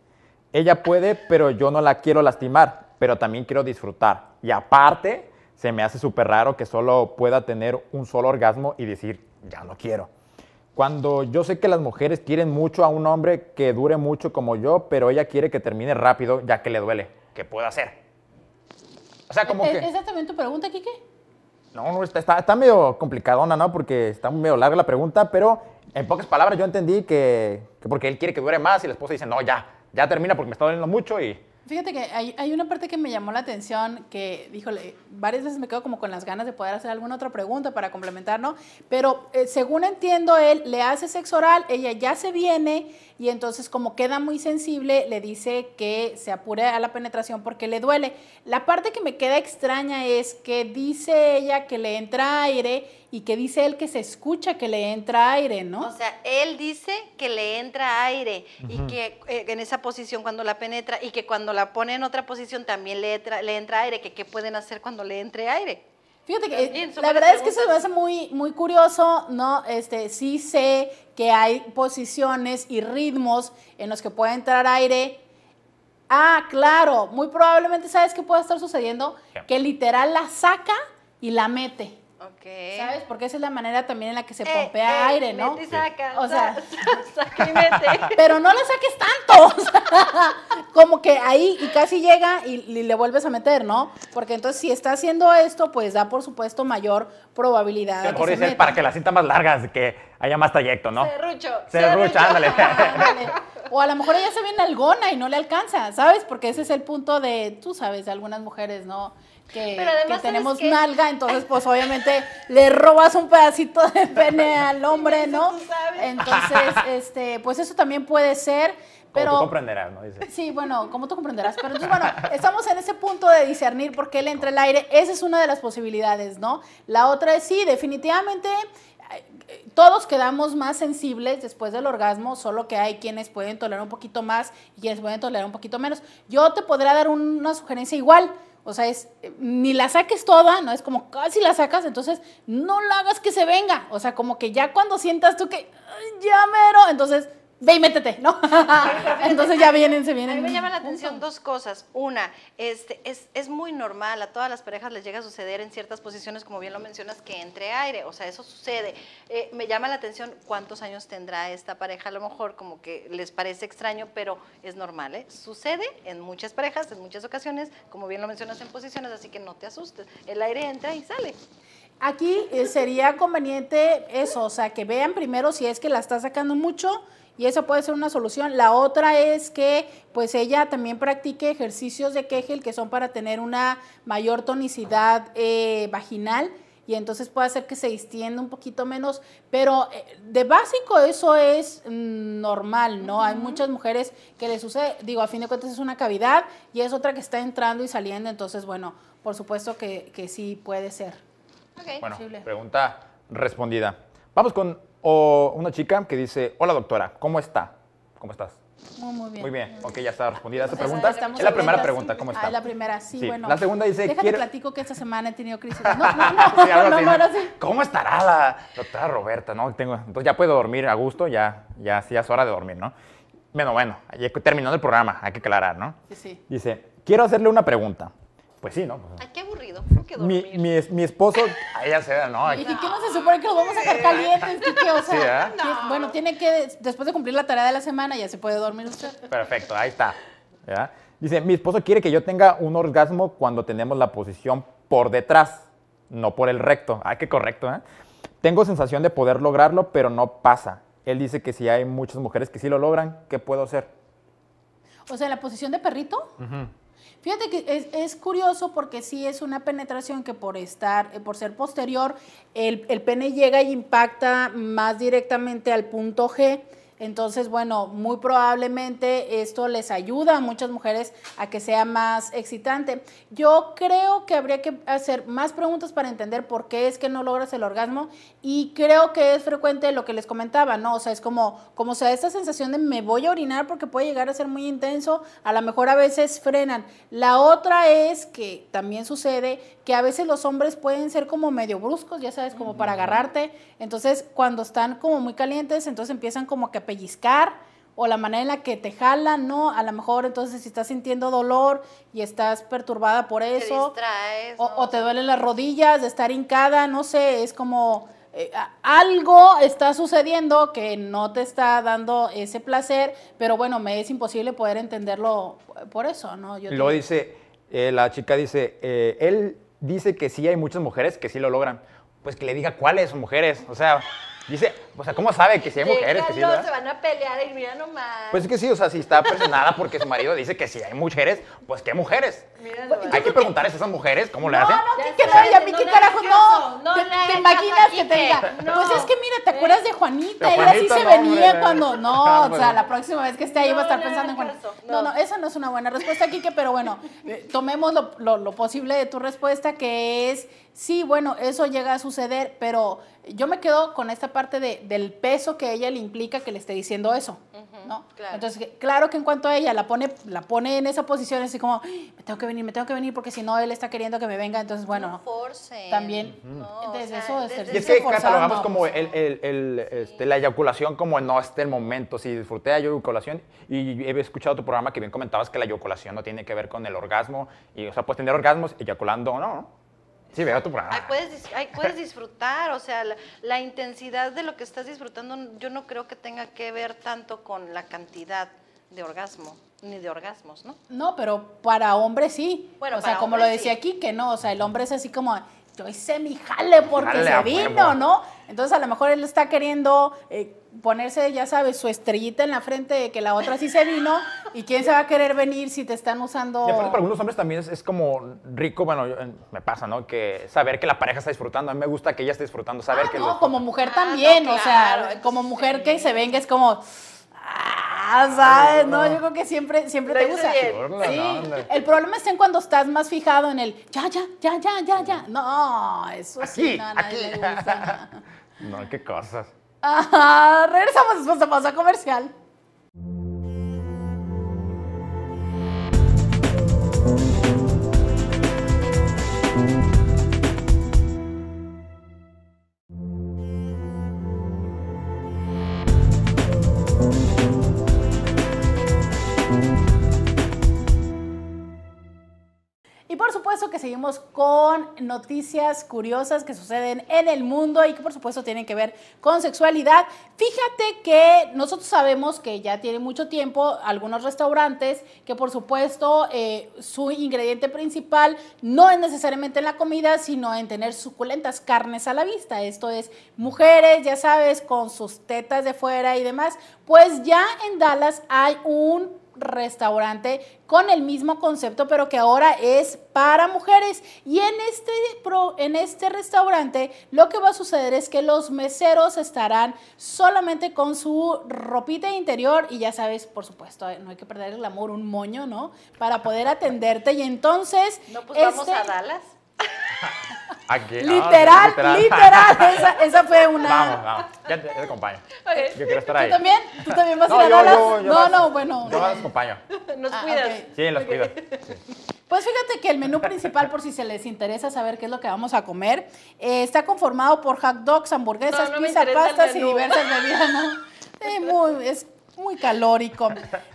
Ella puede, pero yo no la quiero lastimar, pero también quiero disfrutar. Y aparte, se me hace súper raro que solo pueda tener un solo orgasmo y decir, ya no quiero. Cuando yo sé que las mujeres quieren mucho a un hombre que dure mucho como yo, pero ella quiere que termine rápido ya que le duele. ¿Qué puedo hacer? Eh, ¿Es, que... tu pregunta, Quique? No, no, está, está, medio complicadona, ¿no? Porque está medio larga la pregunta, pero en pocas palabras yo entendí que, que porque él quiere que dure más y la esposa dice, no, ya, ya termina porque me está doliendo mucho y Fíjate que hay, una parte que me llamó la atención, que, le, varias veces me quedo como con las ganas de poder hacer alguna otra pregunta para complementar, ¿no? Pero eh, según entiendo, él le hace sexo oral, ella ya se viene y entonces como queda muy sensible, le dice que se apure a la penetración porque le duele. La parte que me queda extraña es que dice ella que le entra aire y que dice él que se escucha que le entra aire, ¿no? O sea, él dice que le entra aire y que eh, en esa posición cuando la penetra y que cuando la pone en otra posición también le entra, le entra aire, que qué pueden hacer cuando le entre aire. Fíjate que eh, la verdad es que eso me hace muy, muy curioso, ¿no? Este, sí sé que hay posiciones y ritmos en los que puede entrar aire. Ah, claro, muy probablemente sabes qué puede estar sucediendo, que literal la saca y la mete. ¿Sabes? Porque esa es la manera también en la que se eh, pompea eh, aire, ¿no? Mete y saca, o sea, Pero no le saques tanto. como que ahí y casi llega y, le vuelves a meter, ¿no? Porque entonces si está haciendo esto, pues da por supuesto mayor probabilidad. mejor para que la cinta más larga, que haya más trayecto, ¿no? Serrucho. Serrucho, ándale. O a lo mejor ella se viene algona y no le alcanza, ¿sabes? Porque ese es el punto de, tú sabes, de algunas mujeres, ¿no? que, tenemos nalga, entonces pues obviamente le robas un pedacito de pene al hombre, ¿no? Entonces, este, pues eso también puede ser. Pero, como tú comprenderás, Sí, bueno, como tú comprenderás. Pero bueno, estamos en ese punto de discernir por qué le entra el aire. Esa es una de las posibilidades, ¿no? La otra es sí, definitivamente todos quedamos más sensibles después del orgasmo, solo que hay quienes pueden tolerar un poquito más y quienes pueden tolerar un poquito menos. Yo te podría dar una sugerencia igual. O sea, es, eh, ni la saques toda, ¿no? Es como casi la sacas, entonces no la hagas que se venga. O sea, como que ya cuando sientas tú que, ya mero, entonces ve y métete, ¿no? Entonces ya vienen, se vienen. A mí me llama la atención dos cosas. Una, este, es, muy normal, a todas las parejas les llega a suceder en ciertas posiciones, como bien lo mencionas, que entre aire, o sea, eso sucede. Eh, me llama la atención cuántos años tendrá esta pareja, a lo mejor como que les parece extraño, pero es normal, ¿eh? Sucede en muchas parejas, en muchas ocasiones, como bien lo mencionas, en posiciones, así que no te asustes. El aire entra y sale. Aquí eh, sería conveniente eso, o sea, que vean primero si es que la está sacando mucho y eso puede ser una solución. La otra es que pues ella también practique ejercicios de Kegel que son para tener una mayor tonicidad eh, vaginal y entonces puede hacer que se distienda un poquito menos, pero eh, de básico eso es mm, normal, ¿no? Hay muchas mujeres que les sucede, digo, a fin de cuentas es una cavidad y es otra que está entrando y saliendo, entonces, bueno, por supuesto que, sí puede ser. pregunta respondida. Vamos con o una chica que dice, hola doctora, ¿cómo está? ¿Cómo estás? Muy, bien. Muy bien, ok, ya está respondida esa pregunta. Es la primera pregunta, ¿cómo ah, está? Ah, la primera, sí, bueno. La segunda dice, Déjate quiero... platico que esta semana he tenido crisis. No, no, no, no, ¿Cómo estará la doctora Roberta? No, tengo... Entonces ya puedo dormir a gusto, ya, ya, sí, ya es hora de dormir, ¿no? Bueno, bueno, terminando el programa, hay que aclarar, ¿no? Sí, sí. Dice, quiero hacerle una pregunta pues sí, ¿no? Ay, qué aburrido. que mi, mi, esposo, ahí ya se ve, ¿no? ¿Y no se supone que lo vamos a sacar caliente? O sea, ¿eh? bueno, tiene que, después de cumplir la tarea de la semana, ya se puede dormir usted. Perfecto, ahí está. Dice, mi esposo quiere que yo tenga un orgasmo cuando tenemos la posición por detrás, no por el recto. Ay, ah, qué correcto, ¿eh? Tengo sensación de poder lograrlo, pero no pasa. Él dice que si hay muchas mujeres que sí lo logran, ¿qué puedo hacer? O sea, la posición de perrito. Fíjate que es, curioso porque sí es una penetración que por estar, eh, por ser posterior, el, el pene llega y impacta más directamente al punto G. Entonces, bueno, muy probablemente esto les ayuda a muchas mujeres a que sea más excitante. Yo creo que habría que hacer más preguntas para entender por qué es que no logras el orgasmo y creo que es frecuente lo que les comentaba, ¿no? O sea, es como, como sea, esta sensación de me voy a orinar porque puede llegar a ser muy intenso, a lo mejor a veces frenan. La otra es que también sucede que a veces los hombres pueden ser como medio bruscos, ya sabes, como para agarrarte. Entonces, cuando están como muy calientes, entonces empiezan como que a pellizcar o la manera en la que te jalan, ¿no? A lo mejor entonces si estás sintiendo dolor y estás perturbada por eso, o, o, te duelen las rodillas de estar hincada, no sé, es como eh, algo está sucediendo que no te está dando ese placer, pero bueno, me es imposible poder entenderlo por eso, ¿no? lo dice, eh, la chica dice, eh, él dice que sí hay muchas mujeres que sí lo logran. Pues que le diga cuáles son mujeres, o sea, dice, o sea, ¿cómo sabe que si hay mujeres No, se van a pelear y mira nomás. Pues es que sí, o sea, si está presionada porque su marido dice que si hay mujeres, pues ¿qué mujeres? Hay que preguntarles a esas mujeres cómo le hacen. No, no, ¿qué no, ¿Y a mí qué carajo? No, no, te, te imaginas que te diga. Pues es que mira, ¿te acuerdas de Juanita? Ella sí se venía cuando. No, o sea, la próxima vez que esté ahí va a estar pensando en Juanita. No, no, esa no es una buena respuesta, Kike, pero bueno, eh, tomemos lo posible de tu respuesta, que es, sí, bueno, eso llega a suceder, pero yo me quedo con esta parte de del peso que ella le implica que le esté diciendo eso, ¿no? Entonces, claro que en cuanto a ella la pone, la pone en esa posición así como, me tengo que venir, me tengo que venir porque si no él está queriendo que me venga, entonces bueno. También. y es que catalogamos como pues. el, este, la eyaculación como no hasta el momento, si disfruté la eyaculación y he escuchado tu programa que bien comentabas que la eyaculación no tiene que ver con el orgasmo y, o sea, puedes tener orgasmos eyaculando o no, ¿no? Sí, veo tu programa. Ahí puedes, puedes disfrutar, o sea, la, intensidad de lo que estás disfrutando yo no creo que tenga que ver tanto con la cantidad de orgasmo, ni de orgasmos, ¿no? No, pero para hombres sí. Bueno, o sea, como lo decía aquí, que no, o sea, el hombre es así como, yo hice mi jale porque se vino, ¿no? Entonces a lo mejor él está queriendo eh, ponerse, ya sabes, su estrellita en la frente de que la otra sí se vino y quién se va a querer venir si te están usando... Y para algunos hombres también es, como rico, bueno, me pasa, ¿no? Que saber que la pareja está disfrutando, a mí me gusta que ella esté disfrutando, saber ah, que... No, como mujer ah, también, o sea, como mujer que se venga es como Ah, ¿sabes? No, yo creo que siempre, siempre te gusta. Sí. El problema está en cuando estás más fijado en el ya, ya, ya, ya, ya, ya. No, eso sí, no, no, qué cosas. regresamos después de pausa comercial. seguimos con noticias curiosas que suceden en el mundo y que por supuesto tienen que ver con sexualidad. Fíjate que nosotros sabemos que ya tiene mucho tiempo algunos restaurantes que por supuesto eh, su ingrediente principal no es necesariamente en la comida, sino en tener suculentas carnes a la vista. Esto es mujeres, ya sabes, con sus tetas de fuera y demás. Pues ya en Dallas hay un restaurante con el mismo concepto, pero que ahora es para mujeres. Y en este, pro, en este restaurante lo que va a suceder es que los meseros estarán solamente con su ropita interior y ya sabes, por supuesto, eh, no hay que perder el amor, un moño, ¿no? Para poder atenderte. Y entonces... No, pues este a Dallas. Ah, literal, literal. esa, esa, fue una. Vamos, vamos. Ya te, acompaño. Yo quiero estar ahí. ¿Tú también? ¿Tú también vas a ir a las... No, no, bueno. Yo las acompaño. Nos ah, cuidas. Sí, los okay. Pues fíjate que el menú principal, por si se les interesa saber qué es lo que vamos a comer, eh, está conformado por hot dogs, hamburguesas, pizza, pastas y diversas bebidas, ¿no? Sí, muy, es muy calórico.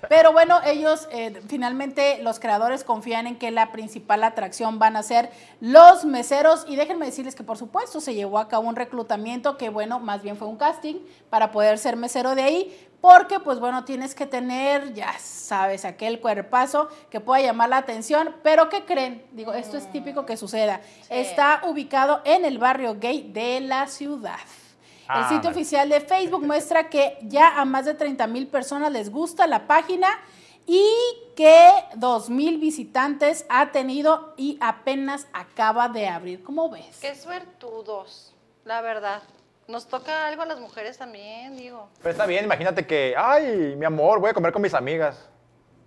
Pero bueno, ellos eh, finalmente los creadores confían en que la principal atracción van a ser los meseros y déjenme decirles que por supuesto se llevó a cabo un reclutamiento que bueno, más bien fue un casting para poder ser mesero de ahí, porque pues bueno, tienes que tener, ya sabes, aquel cuerpazo que pueda llamar la atención, pero ¿qué creen? Digo, esto es mm. típico que suceda. Está ubicado en el barrio gay de la ciudad el sitio oficial de Facebook muestra que ya a más de 30 mil personas les gusta la página y que 2 mil visitantes ha tenido y apenas acaba de abrir. ¿Cómo ves? Qué suertudos, la verdad. Nos toca algo a las mujeres también, digo. Pero está bien, imagínate que, ay, mi amor, voy a comer con mis amigas.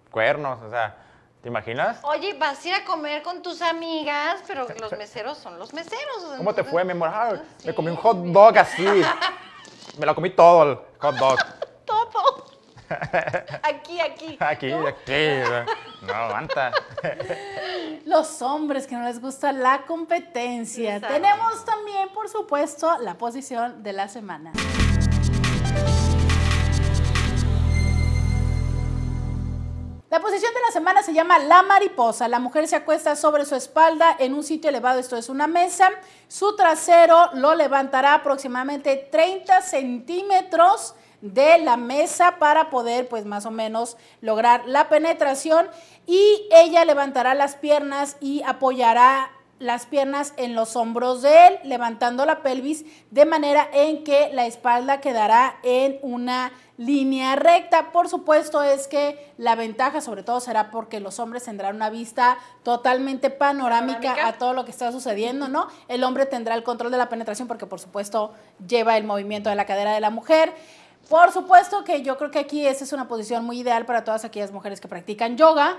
Cuernos, o sea. ¿Te imaginas? Oye, vas a ir a comer con tus amigas, pero los meseros son los meseros. ¿Cómo te fue, mi amor? Ah, me comí un hot dog así. Me lo comí todo el hot dog. todo. Aquí, aquí. Aquí, aquí. No aguanta. Los hombres que no les gusta la competencia. Tenemos también, por supuesto, la posición de la semana. La posición de la semana se llama la mariposa. La mujer se acuesta sobre su espalda en un sitio elevado, esto es una mesa. Su trasero lo levantará aproximadamente 30 centímetros de la mesa para poder pues más o menos lograr la penetración y ella levantará las piernas y apoyará las piernas en los hombros de él, levantando la pelvis de manera en que la espalda quedará en una línea recta. Por supuesto es que la ventaja sobre todo será porque los hombres tendrán una vista totalmente panorámica, a todo lo que está sucediendo, ¿no? El hombre tendrá el control de la penetración porque por supuesto lleva el movimiento de la cadera de la mujer. Por supuesto que yo creo que aquí esa es una posición muy ideal para todas aquellas mujeres que practican yoga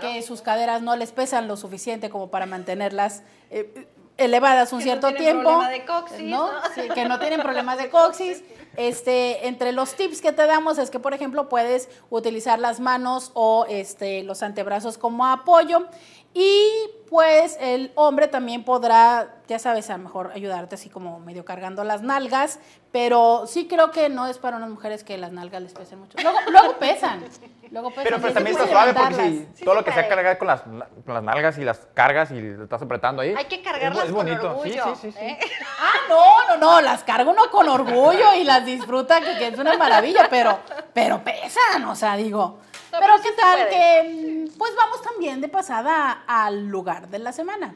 que sus caderas no les pesan lo suficiente como para mantenerlas eh, elevadas un que cierto tiempo. De coxis, ¿no? que no tienen problemas de coxis. Este, entre los tips que te damos es que, por ejemplo, puedes utilizar las manos o este, los antebrazos como apoyo. Y pues el hombre también podrá, ya sabes, a lo mejor ayudarte así como medio cargando las nalgas, pero sí creo que no es para unas mujeres que las nalgas les pesen mucho. Luego, pesan, luego pesan. Pero, pero también está suave porque todo lo que sea cargar con las, con las nalgas y las cargas y lo estás apretando ahí. Hay que cargarlas es, bonito. con orgullo. Sí, ¿eh? Ah, no, no, no, las cargo uno con orgullo y las disfruta, que, es una maravilla, pero, pero pesan, o sea, digo. pero, qué tal que, pues vamos también de pasada al lugar de la semana.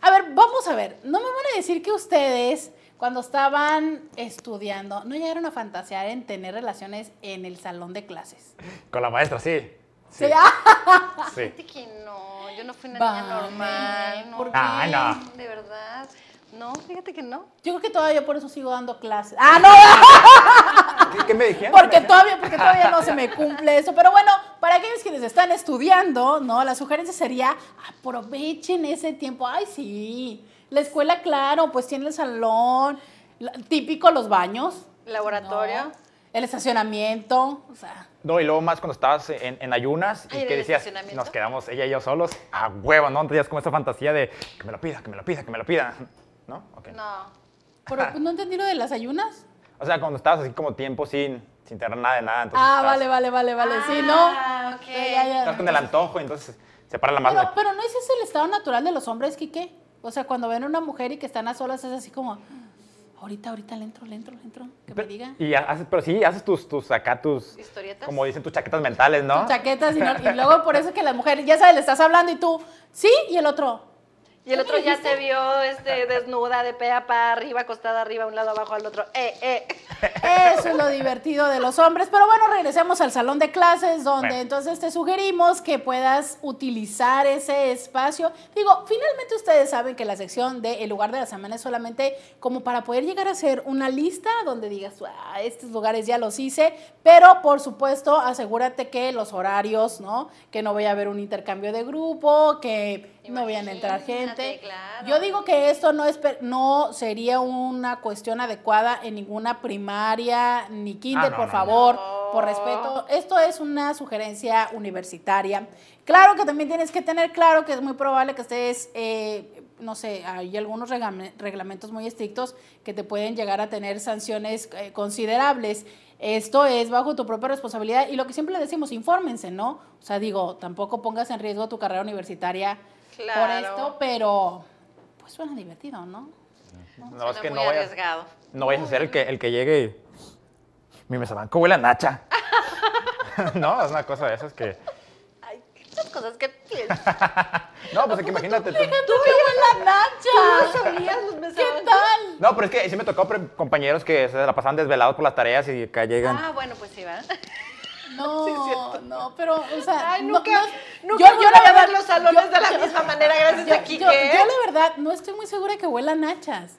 A ver, vamos a ver, no me van a decir que ustedes cuando estaban estudiando no llegaron a fantasear en tener relaciones en el salón de clases. Con la maestra, sí. Sí. sí. que no, yo no fui una niña normal. Ah, de verdad. No, fíjate que no. Yo creo que todavía por eso sigo dando clases. ¡Ah, no! ¿Qué, me dijeron? Porque todavía, porque todavía no se me cumple eso. Pero bueno, para aquellos quienes están estudiando, ¿no? La sugerencia sería aprovechen ese tiempo. Ay, sí. La escuela, claro, pues tiene el salón, típico los baños. Laboratorio. el estacionamiento, No, y luego más cuando estabas en, ayunas y que decías, nos quedamos ella y yo solos, a huevo, ¿no? Entonces como esa fantasía de que me lo pida, que me lo pida, que me lo pida. ¿No? Okay. No. Pero pues, no entendí lo de las ayunas. O sea, cuando estabas así como tiempo sin, sin tener nada de nada. Entonces ah, vale, vale, vale, vale. sí, ¿no? Ah, okay. Ya, ya. Estás con el antojo, entonces se para la mano. Pero, pero, no es ese el estado natural de los hombres, qué O sea, cuando ven a una mujer y que están a solas, es así como, ahorita, ahorita le entro, le entro, le entro, que me diga. Y haces, pero sí, haces tus, tus acá, tus. Historietas. Como dicen, tus chaquetas mentales, ¿no? Tus chaquetas, y, luego por eso que la mujer, ya sabes, le estás hablando y tú, sí, y el otro, y el otro ya se vio este, desnuda de pea para arriba, acostada arriba, un lado abajo al otro. Eh, eh. Eso es lo divertido de los hombres. Pero bueno, regresemos al salón de clases, donde entonces te sugerimos que puedas utilizar ese espacio. Digo, finalmente ustedes saben que la sección de El lugar de la semana es solamente como para poder llegar a hacer una lista donde digas, ah, estos lugares ya los hice, pero por supuesto, asegúrate que los horarios, ¿no? Que no vaya a haber un intercambio de grupo, que no voy a entrar gente. Yo digo que esto no, es, no sería una cuestión adecuada en ninguna primaria ni ah, kinder, por favor, por respeto. Esto es una sugerencia universitaria. Claro que también tienes que tener claro que es muy probable que estés, eh, no sé, hay algunos reglamentos muy estrictos que te pueden llegar a tener sanciones eh, considerables. Esto es bajo tu propia responsabilidad y lo que siempre le decimos, infórmense, ¿no? O sea, digo, tampoco pongas en riesgo tu carrera universitaria por esto, pero pues suena divertido, ¿no? No, es que no voy arriesgado. no vayas a ser el que, el que llegue y mi cómo huele a nacha. no, es una cosa de esas que... Ay, esas cosas que no, pues es que imagínate. Tú, tú, huele a nacha. Tú no sabías los ¿Qué tal? No, pero es que sí me tocó compañeros que se la pasaban desvelados por las tareas y que llegan... Ah, bueno, pues sí, ¿verdad? No, no, pero, o sea. Ay, nunca, voy a ver los salones de la misma manera, gracias a Kike. Yo, la verdad, no estoy muy segura que huelan hachas,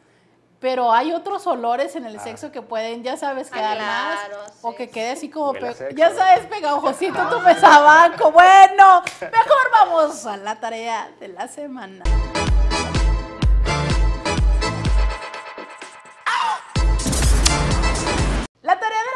Pero hay otros olores en el ah. sexo que pueden, ya sabes, ah, quedar más. o que quede así como. ya sabes, pegajosito tu pesabanco. Bueno, mejor vamos a la tarea de la semana.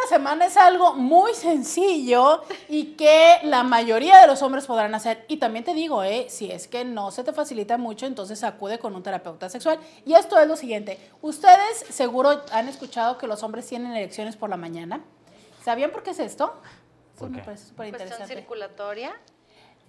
semana es algo muy sencillo y que la mayoría de los hombres podrán hacer. Y también te digo, eh, si es que no se te facilita mucho, entonces acude con un terapeuta sexual. Y esto es lo siguiente. Ustedes seguro han escuchado que los hombres tienen erecciones por la mañana. ¿Sabían por qué es esto? porque parece interesante. circulatoria?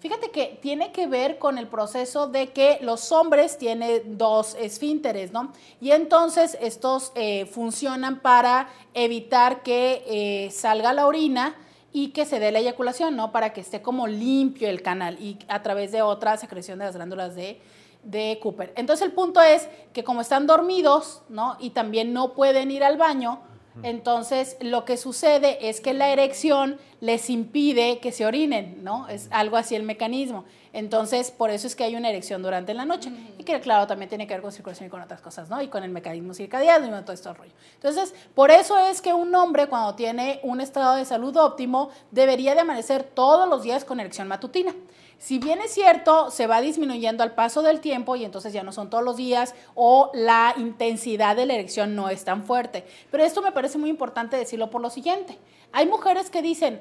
Fíjate que tiene que ver con el proceso de que los hombres tienen dos esfínteres, ¿no? Y entonces estos eh, funcionan para evitar que eh, salga la orina y que se dé la eyaculación, ¿no? Para que esté como limpio el canal y a través de otra secreción de las glándulas de, de Cooper. Entonces el punto es que como están dormidos, ¿no? Y también no pueden ir al baño, entonces, lo que sucede es que la erección les impide que se orinen, ¿no? Es algo así el mecanismo. Entonces, por eso es que hay una erección durante la noche. Y que, claro, también tiene que ver con circulación y con otras cosas, ¿no? Y con el mecanismo circadiano y todo este rollo. Entonces, por eso es que un hombre, cuando tiene un estado de salud óptimo, debería de amanecer todos los días con erección matutina. Si bien es cierto, se va disminuyendo al paso del tiempo y entonces ya no son todos los días o la intensidad de la erección no es tan fuerte. Pero esto me parece muy importante decirlo por lo siguiente. Hay mujeres que dicen,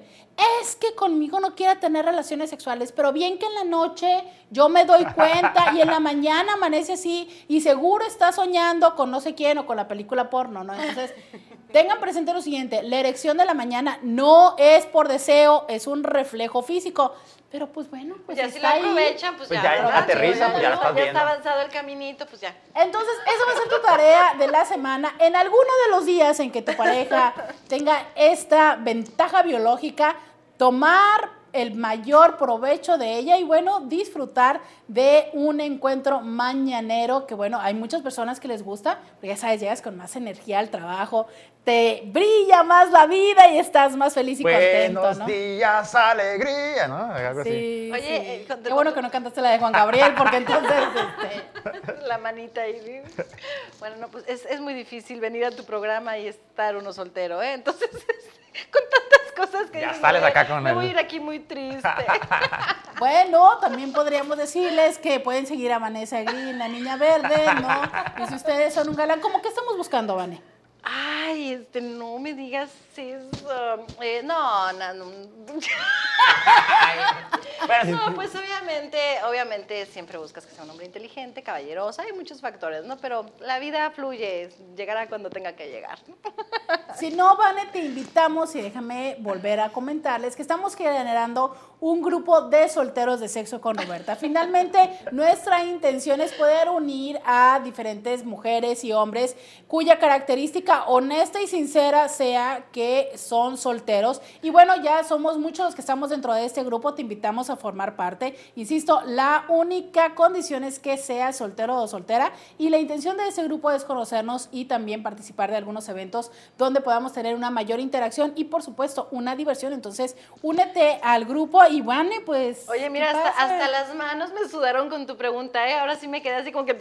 es que conmigo no quiera tener relaciones sexuales, pero bien que en la noche yo me doy cuenta y en la mañana amanece así y seguro está soñando con no sé quién o con la película porno, ¿no? Entonces, Tengan presente lo siguiente, la erección de la mañana no es por deseo, es un reflejo físico. Pero pues bueno, pues ya si la aprovechan, pues, pues ya, ya pues ya está avanzado el caminito, pues ya. Entonces, eso va a ser tu tarea de la semana. En alguno de los días en que tu pareja tenga esta ventaja biológica, tomar el mayor provecho de ella y bueno, disfrutar de un encuentro mañanero que bueno, hay muchas personas que les gusta, porque ya sabes, llegas con más energía al trabajo, te brilla más la vida y estás más feliz y contento. buenos días, alegría, ¿no? sí, Oye, eh, qué bueno que no cantaste la de Juan Gabriel, porque entonces este, la manita ahí. Bueno, no, pues es, es, muy difícil venir a tu programa y estar uno soltero, ¿eh? Entonces, este, con tanta ya sales acá con Me voy a ir aquí muy triste. bueno, también podríamos decirles que pueden seguir a Vanessa Green, la niña verde, ¿no? Y si ustedes son un galán, ¿cómo que estamos buscando, Vane? Ay, este, no me digas eso. Eh, no, no, no. pues obviamente, obviamente siempre buscas que sea un hombre inteligente, caballeroso, hay muchos factores, ¿no? Pero la vida fluye, llegará cuando tenga que llegar. Si no, Vane, te invitamos y déjame volver a comentarles que estamos generando un grupo de solteros de sexo con Roberta. Finalmente, nuestra intención es poder unir a diferentes mujeres y hombres cuya característica honesta y sincera sea que son solteros. Y bueno, ya somos muchos los que estamos dentro de este grupo, te invitamos a formar parte. Insisto, la única condición es que seas soltero o soltera y la intención de este grupo es conocernos y también participar de algunos eventos donde podamos tener una mayor interacción y por supuesto una diversión. Entonces, únete al grupo y bueno, pues... Oye, mira, hasta, las manos me sudaron con tu pregunta, ¿eh? Ahora sí me quedé así como que...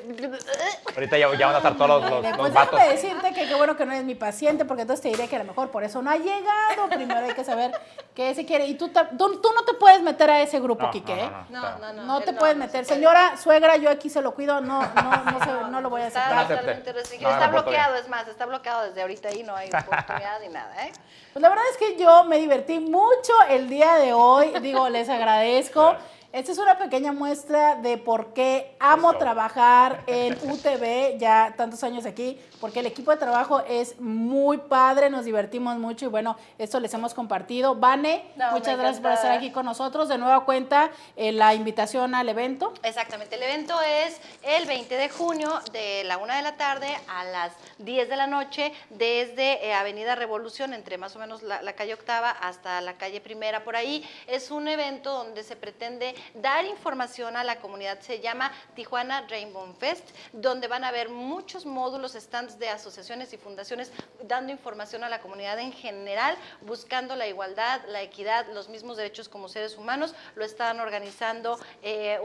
Ahorita ya, van a estar todos los, los, pues, decirte que bueno que no eres mi paciente, porque entonces te diré que a lo mejor por eso no ha llegado. Primero hay que saber qué se quiere. Y tú, tú, no te puedes meter a ese grupo, Quique. ¿eh? No, no, no. No, te puedes meter. Señora, suegra, yo aquí se lo cuido. No, no, no, lo voy a aceptar. Está, está bloqueado, es más, está bloqueado desde ahorita y no hay oportunidad ni nada. ¿eh? Pues la verdad es que yo me divertí mucho el día de hoy. Digo, les agradezco. Esta es una pequeña muestra de por qué amo trabajar en UTV, ya tantos años aquí porque el equipo de trabajo es muy padre, nos divertimos mucho y bueno, esto les hemos compartido. Vane, muchas gracias por estar aquí con nosotros. De nueva cuenta, eh, la invitación al evento. Exactamente, el evento es el 20 de junio de la 1 de la tarde a las 10 de la noche desde eh, Avenida Revolución, entre más o menos la, calle Octava hasta la calle Primera, por ahí. Es un evento donde se pretende dar información a la comunidad. Se llama Tijuana Rainbow Fest, donde van a haber muchos módulos, están de asociaciones y fundaciones dando información a la comunidad en general, buscando la igualdad, la equidad, los mismos derechos como seres humanos. Lo están organizando eh,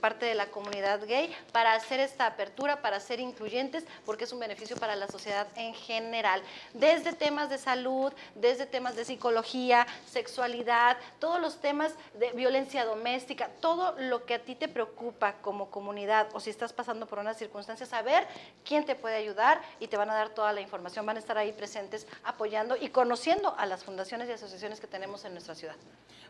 parte de la comunidad gay para hacer esta apertura, para ser incluyentes, porque es un beneficio para la sociedad en general. Desde temas de salud, desde temas de psicología, sexualidad, todos los temas de violencia doméstica, todo lo que a ti te preocupa como comunidad o si estás pasando por una circunstancia, saber quién te puede ayudar y te van a dar toda la información, van a estar ahí presentes apoyando y conociendo a las fundaciones y asociaciones que tenemos en nuestra ciudad.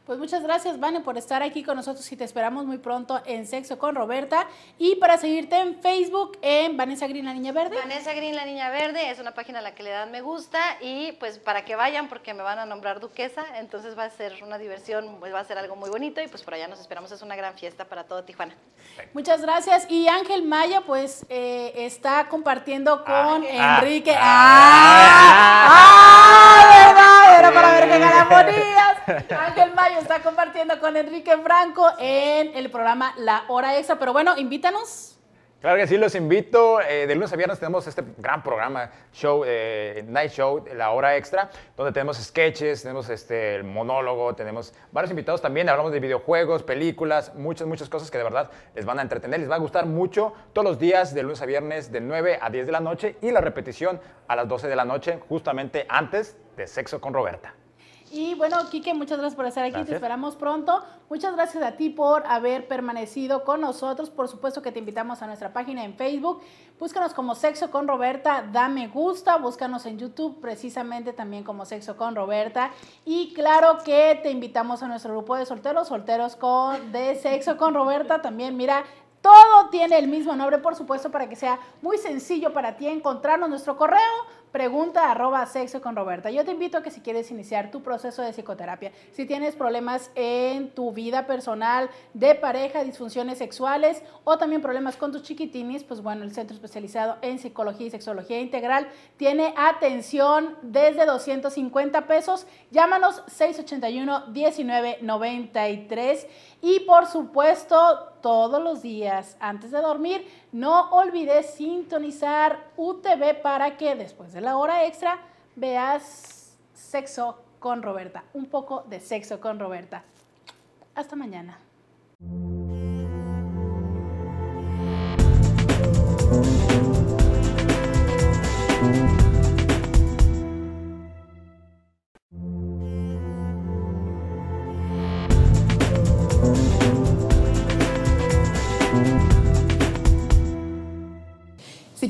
Pues muchas gracias, Vane, por estar aquí con nosotros y te esperamos muy pronto en Sexo con Roberta. Y para seguirte en Facebook, en Vanessa Green, la Niña Verde. Vanessa Green, la Niña Verde, es una página a la que le dan me gusta y pues para que vayan porque me van a nombrar duquesa, entonces va a ser una diversión, pues va a ser algo muy bonito y pues por allá nos esperamos, es una gran fiesta para todo Tijuana. Muchas gracias. Y Ángel Maya pues eh, está compartiendo con con ah, Enrique. Ah, ah, verdad! Ah, ah, era para ver qué ganas Ángel Mayo está compartiendo con Enrique Franco en el programa La Hora Extra. Pero bueno, invítanos. Claro que sí, los invito. Eh, de lunes a viernes tenemos este gran programa, show, eh, Night Show, la hora extra, donde tenemos sketches, tenemos este, el monólogo, tenemos varios invitados también. Hablamos de videojuegos, películas, muchas, muchas cosas que de verdad les van a entretener, les va a gustar mucho. Todos los días, de lunes a viernes, de 9 a 10 de la noche y la repetición a las 12 de la noche, justamente antes de Sexo con Roberta. Y bueno, Quique, muchas gracias por estar aquí, te esperamos pronto. Muchas gracias a ti por haber permanecido con nosotros. Por supuesto que te invitamos a nuestra página en Facebook. Búscanos como Sexo con Roberta, dame gusta, búscanos en YouTube precisamente también como Sexo con Roberta. Y claro que te invitamos a nuestro grupo de solteros, solteros con de Sexo con Roberta también. Mira, todo tiene el mismo nombre, por supuesto, para que sea muy sencillo para ti encontrarnos. Nuestro correo pregunta arroba sexo con Roberta. Yo te invito a que si quieres iniciar tu proceso de psicoterapia, si tienes problemas en tu vida personal, de pareja, disfunciones sexuales o también problemas con tus chiquitinis, pues bueno, el Centro Especializado en Psicología y Sexología Integral tiene atención desde 250 pesos. Llámanos 681-1993 y por supuesto todos los días antes de dormir no olvides sintonizar UTV para que después de la hora extra veas sexo con Roberta, un poco de sexo con Roberta. Hasta mañana.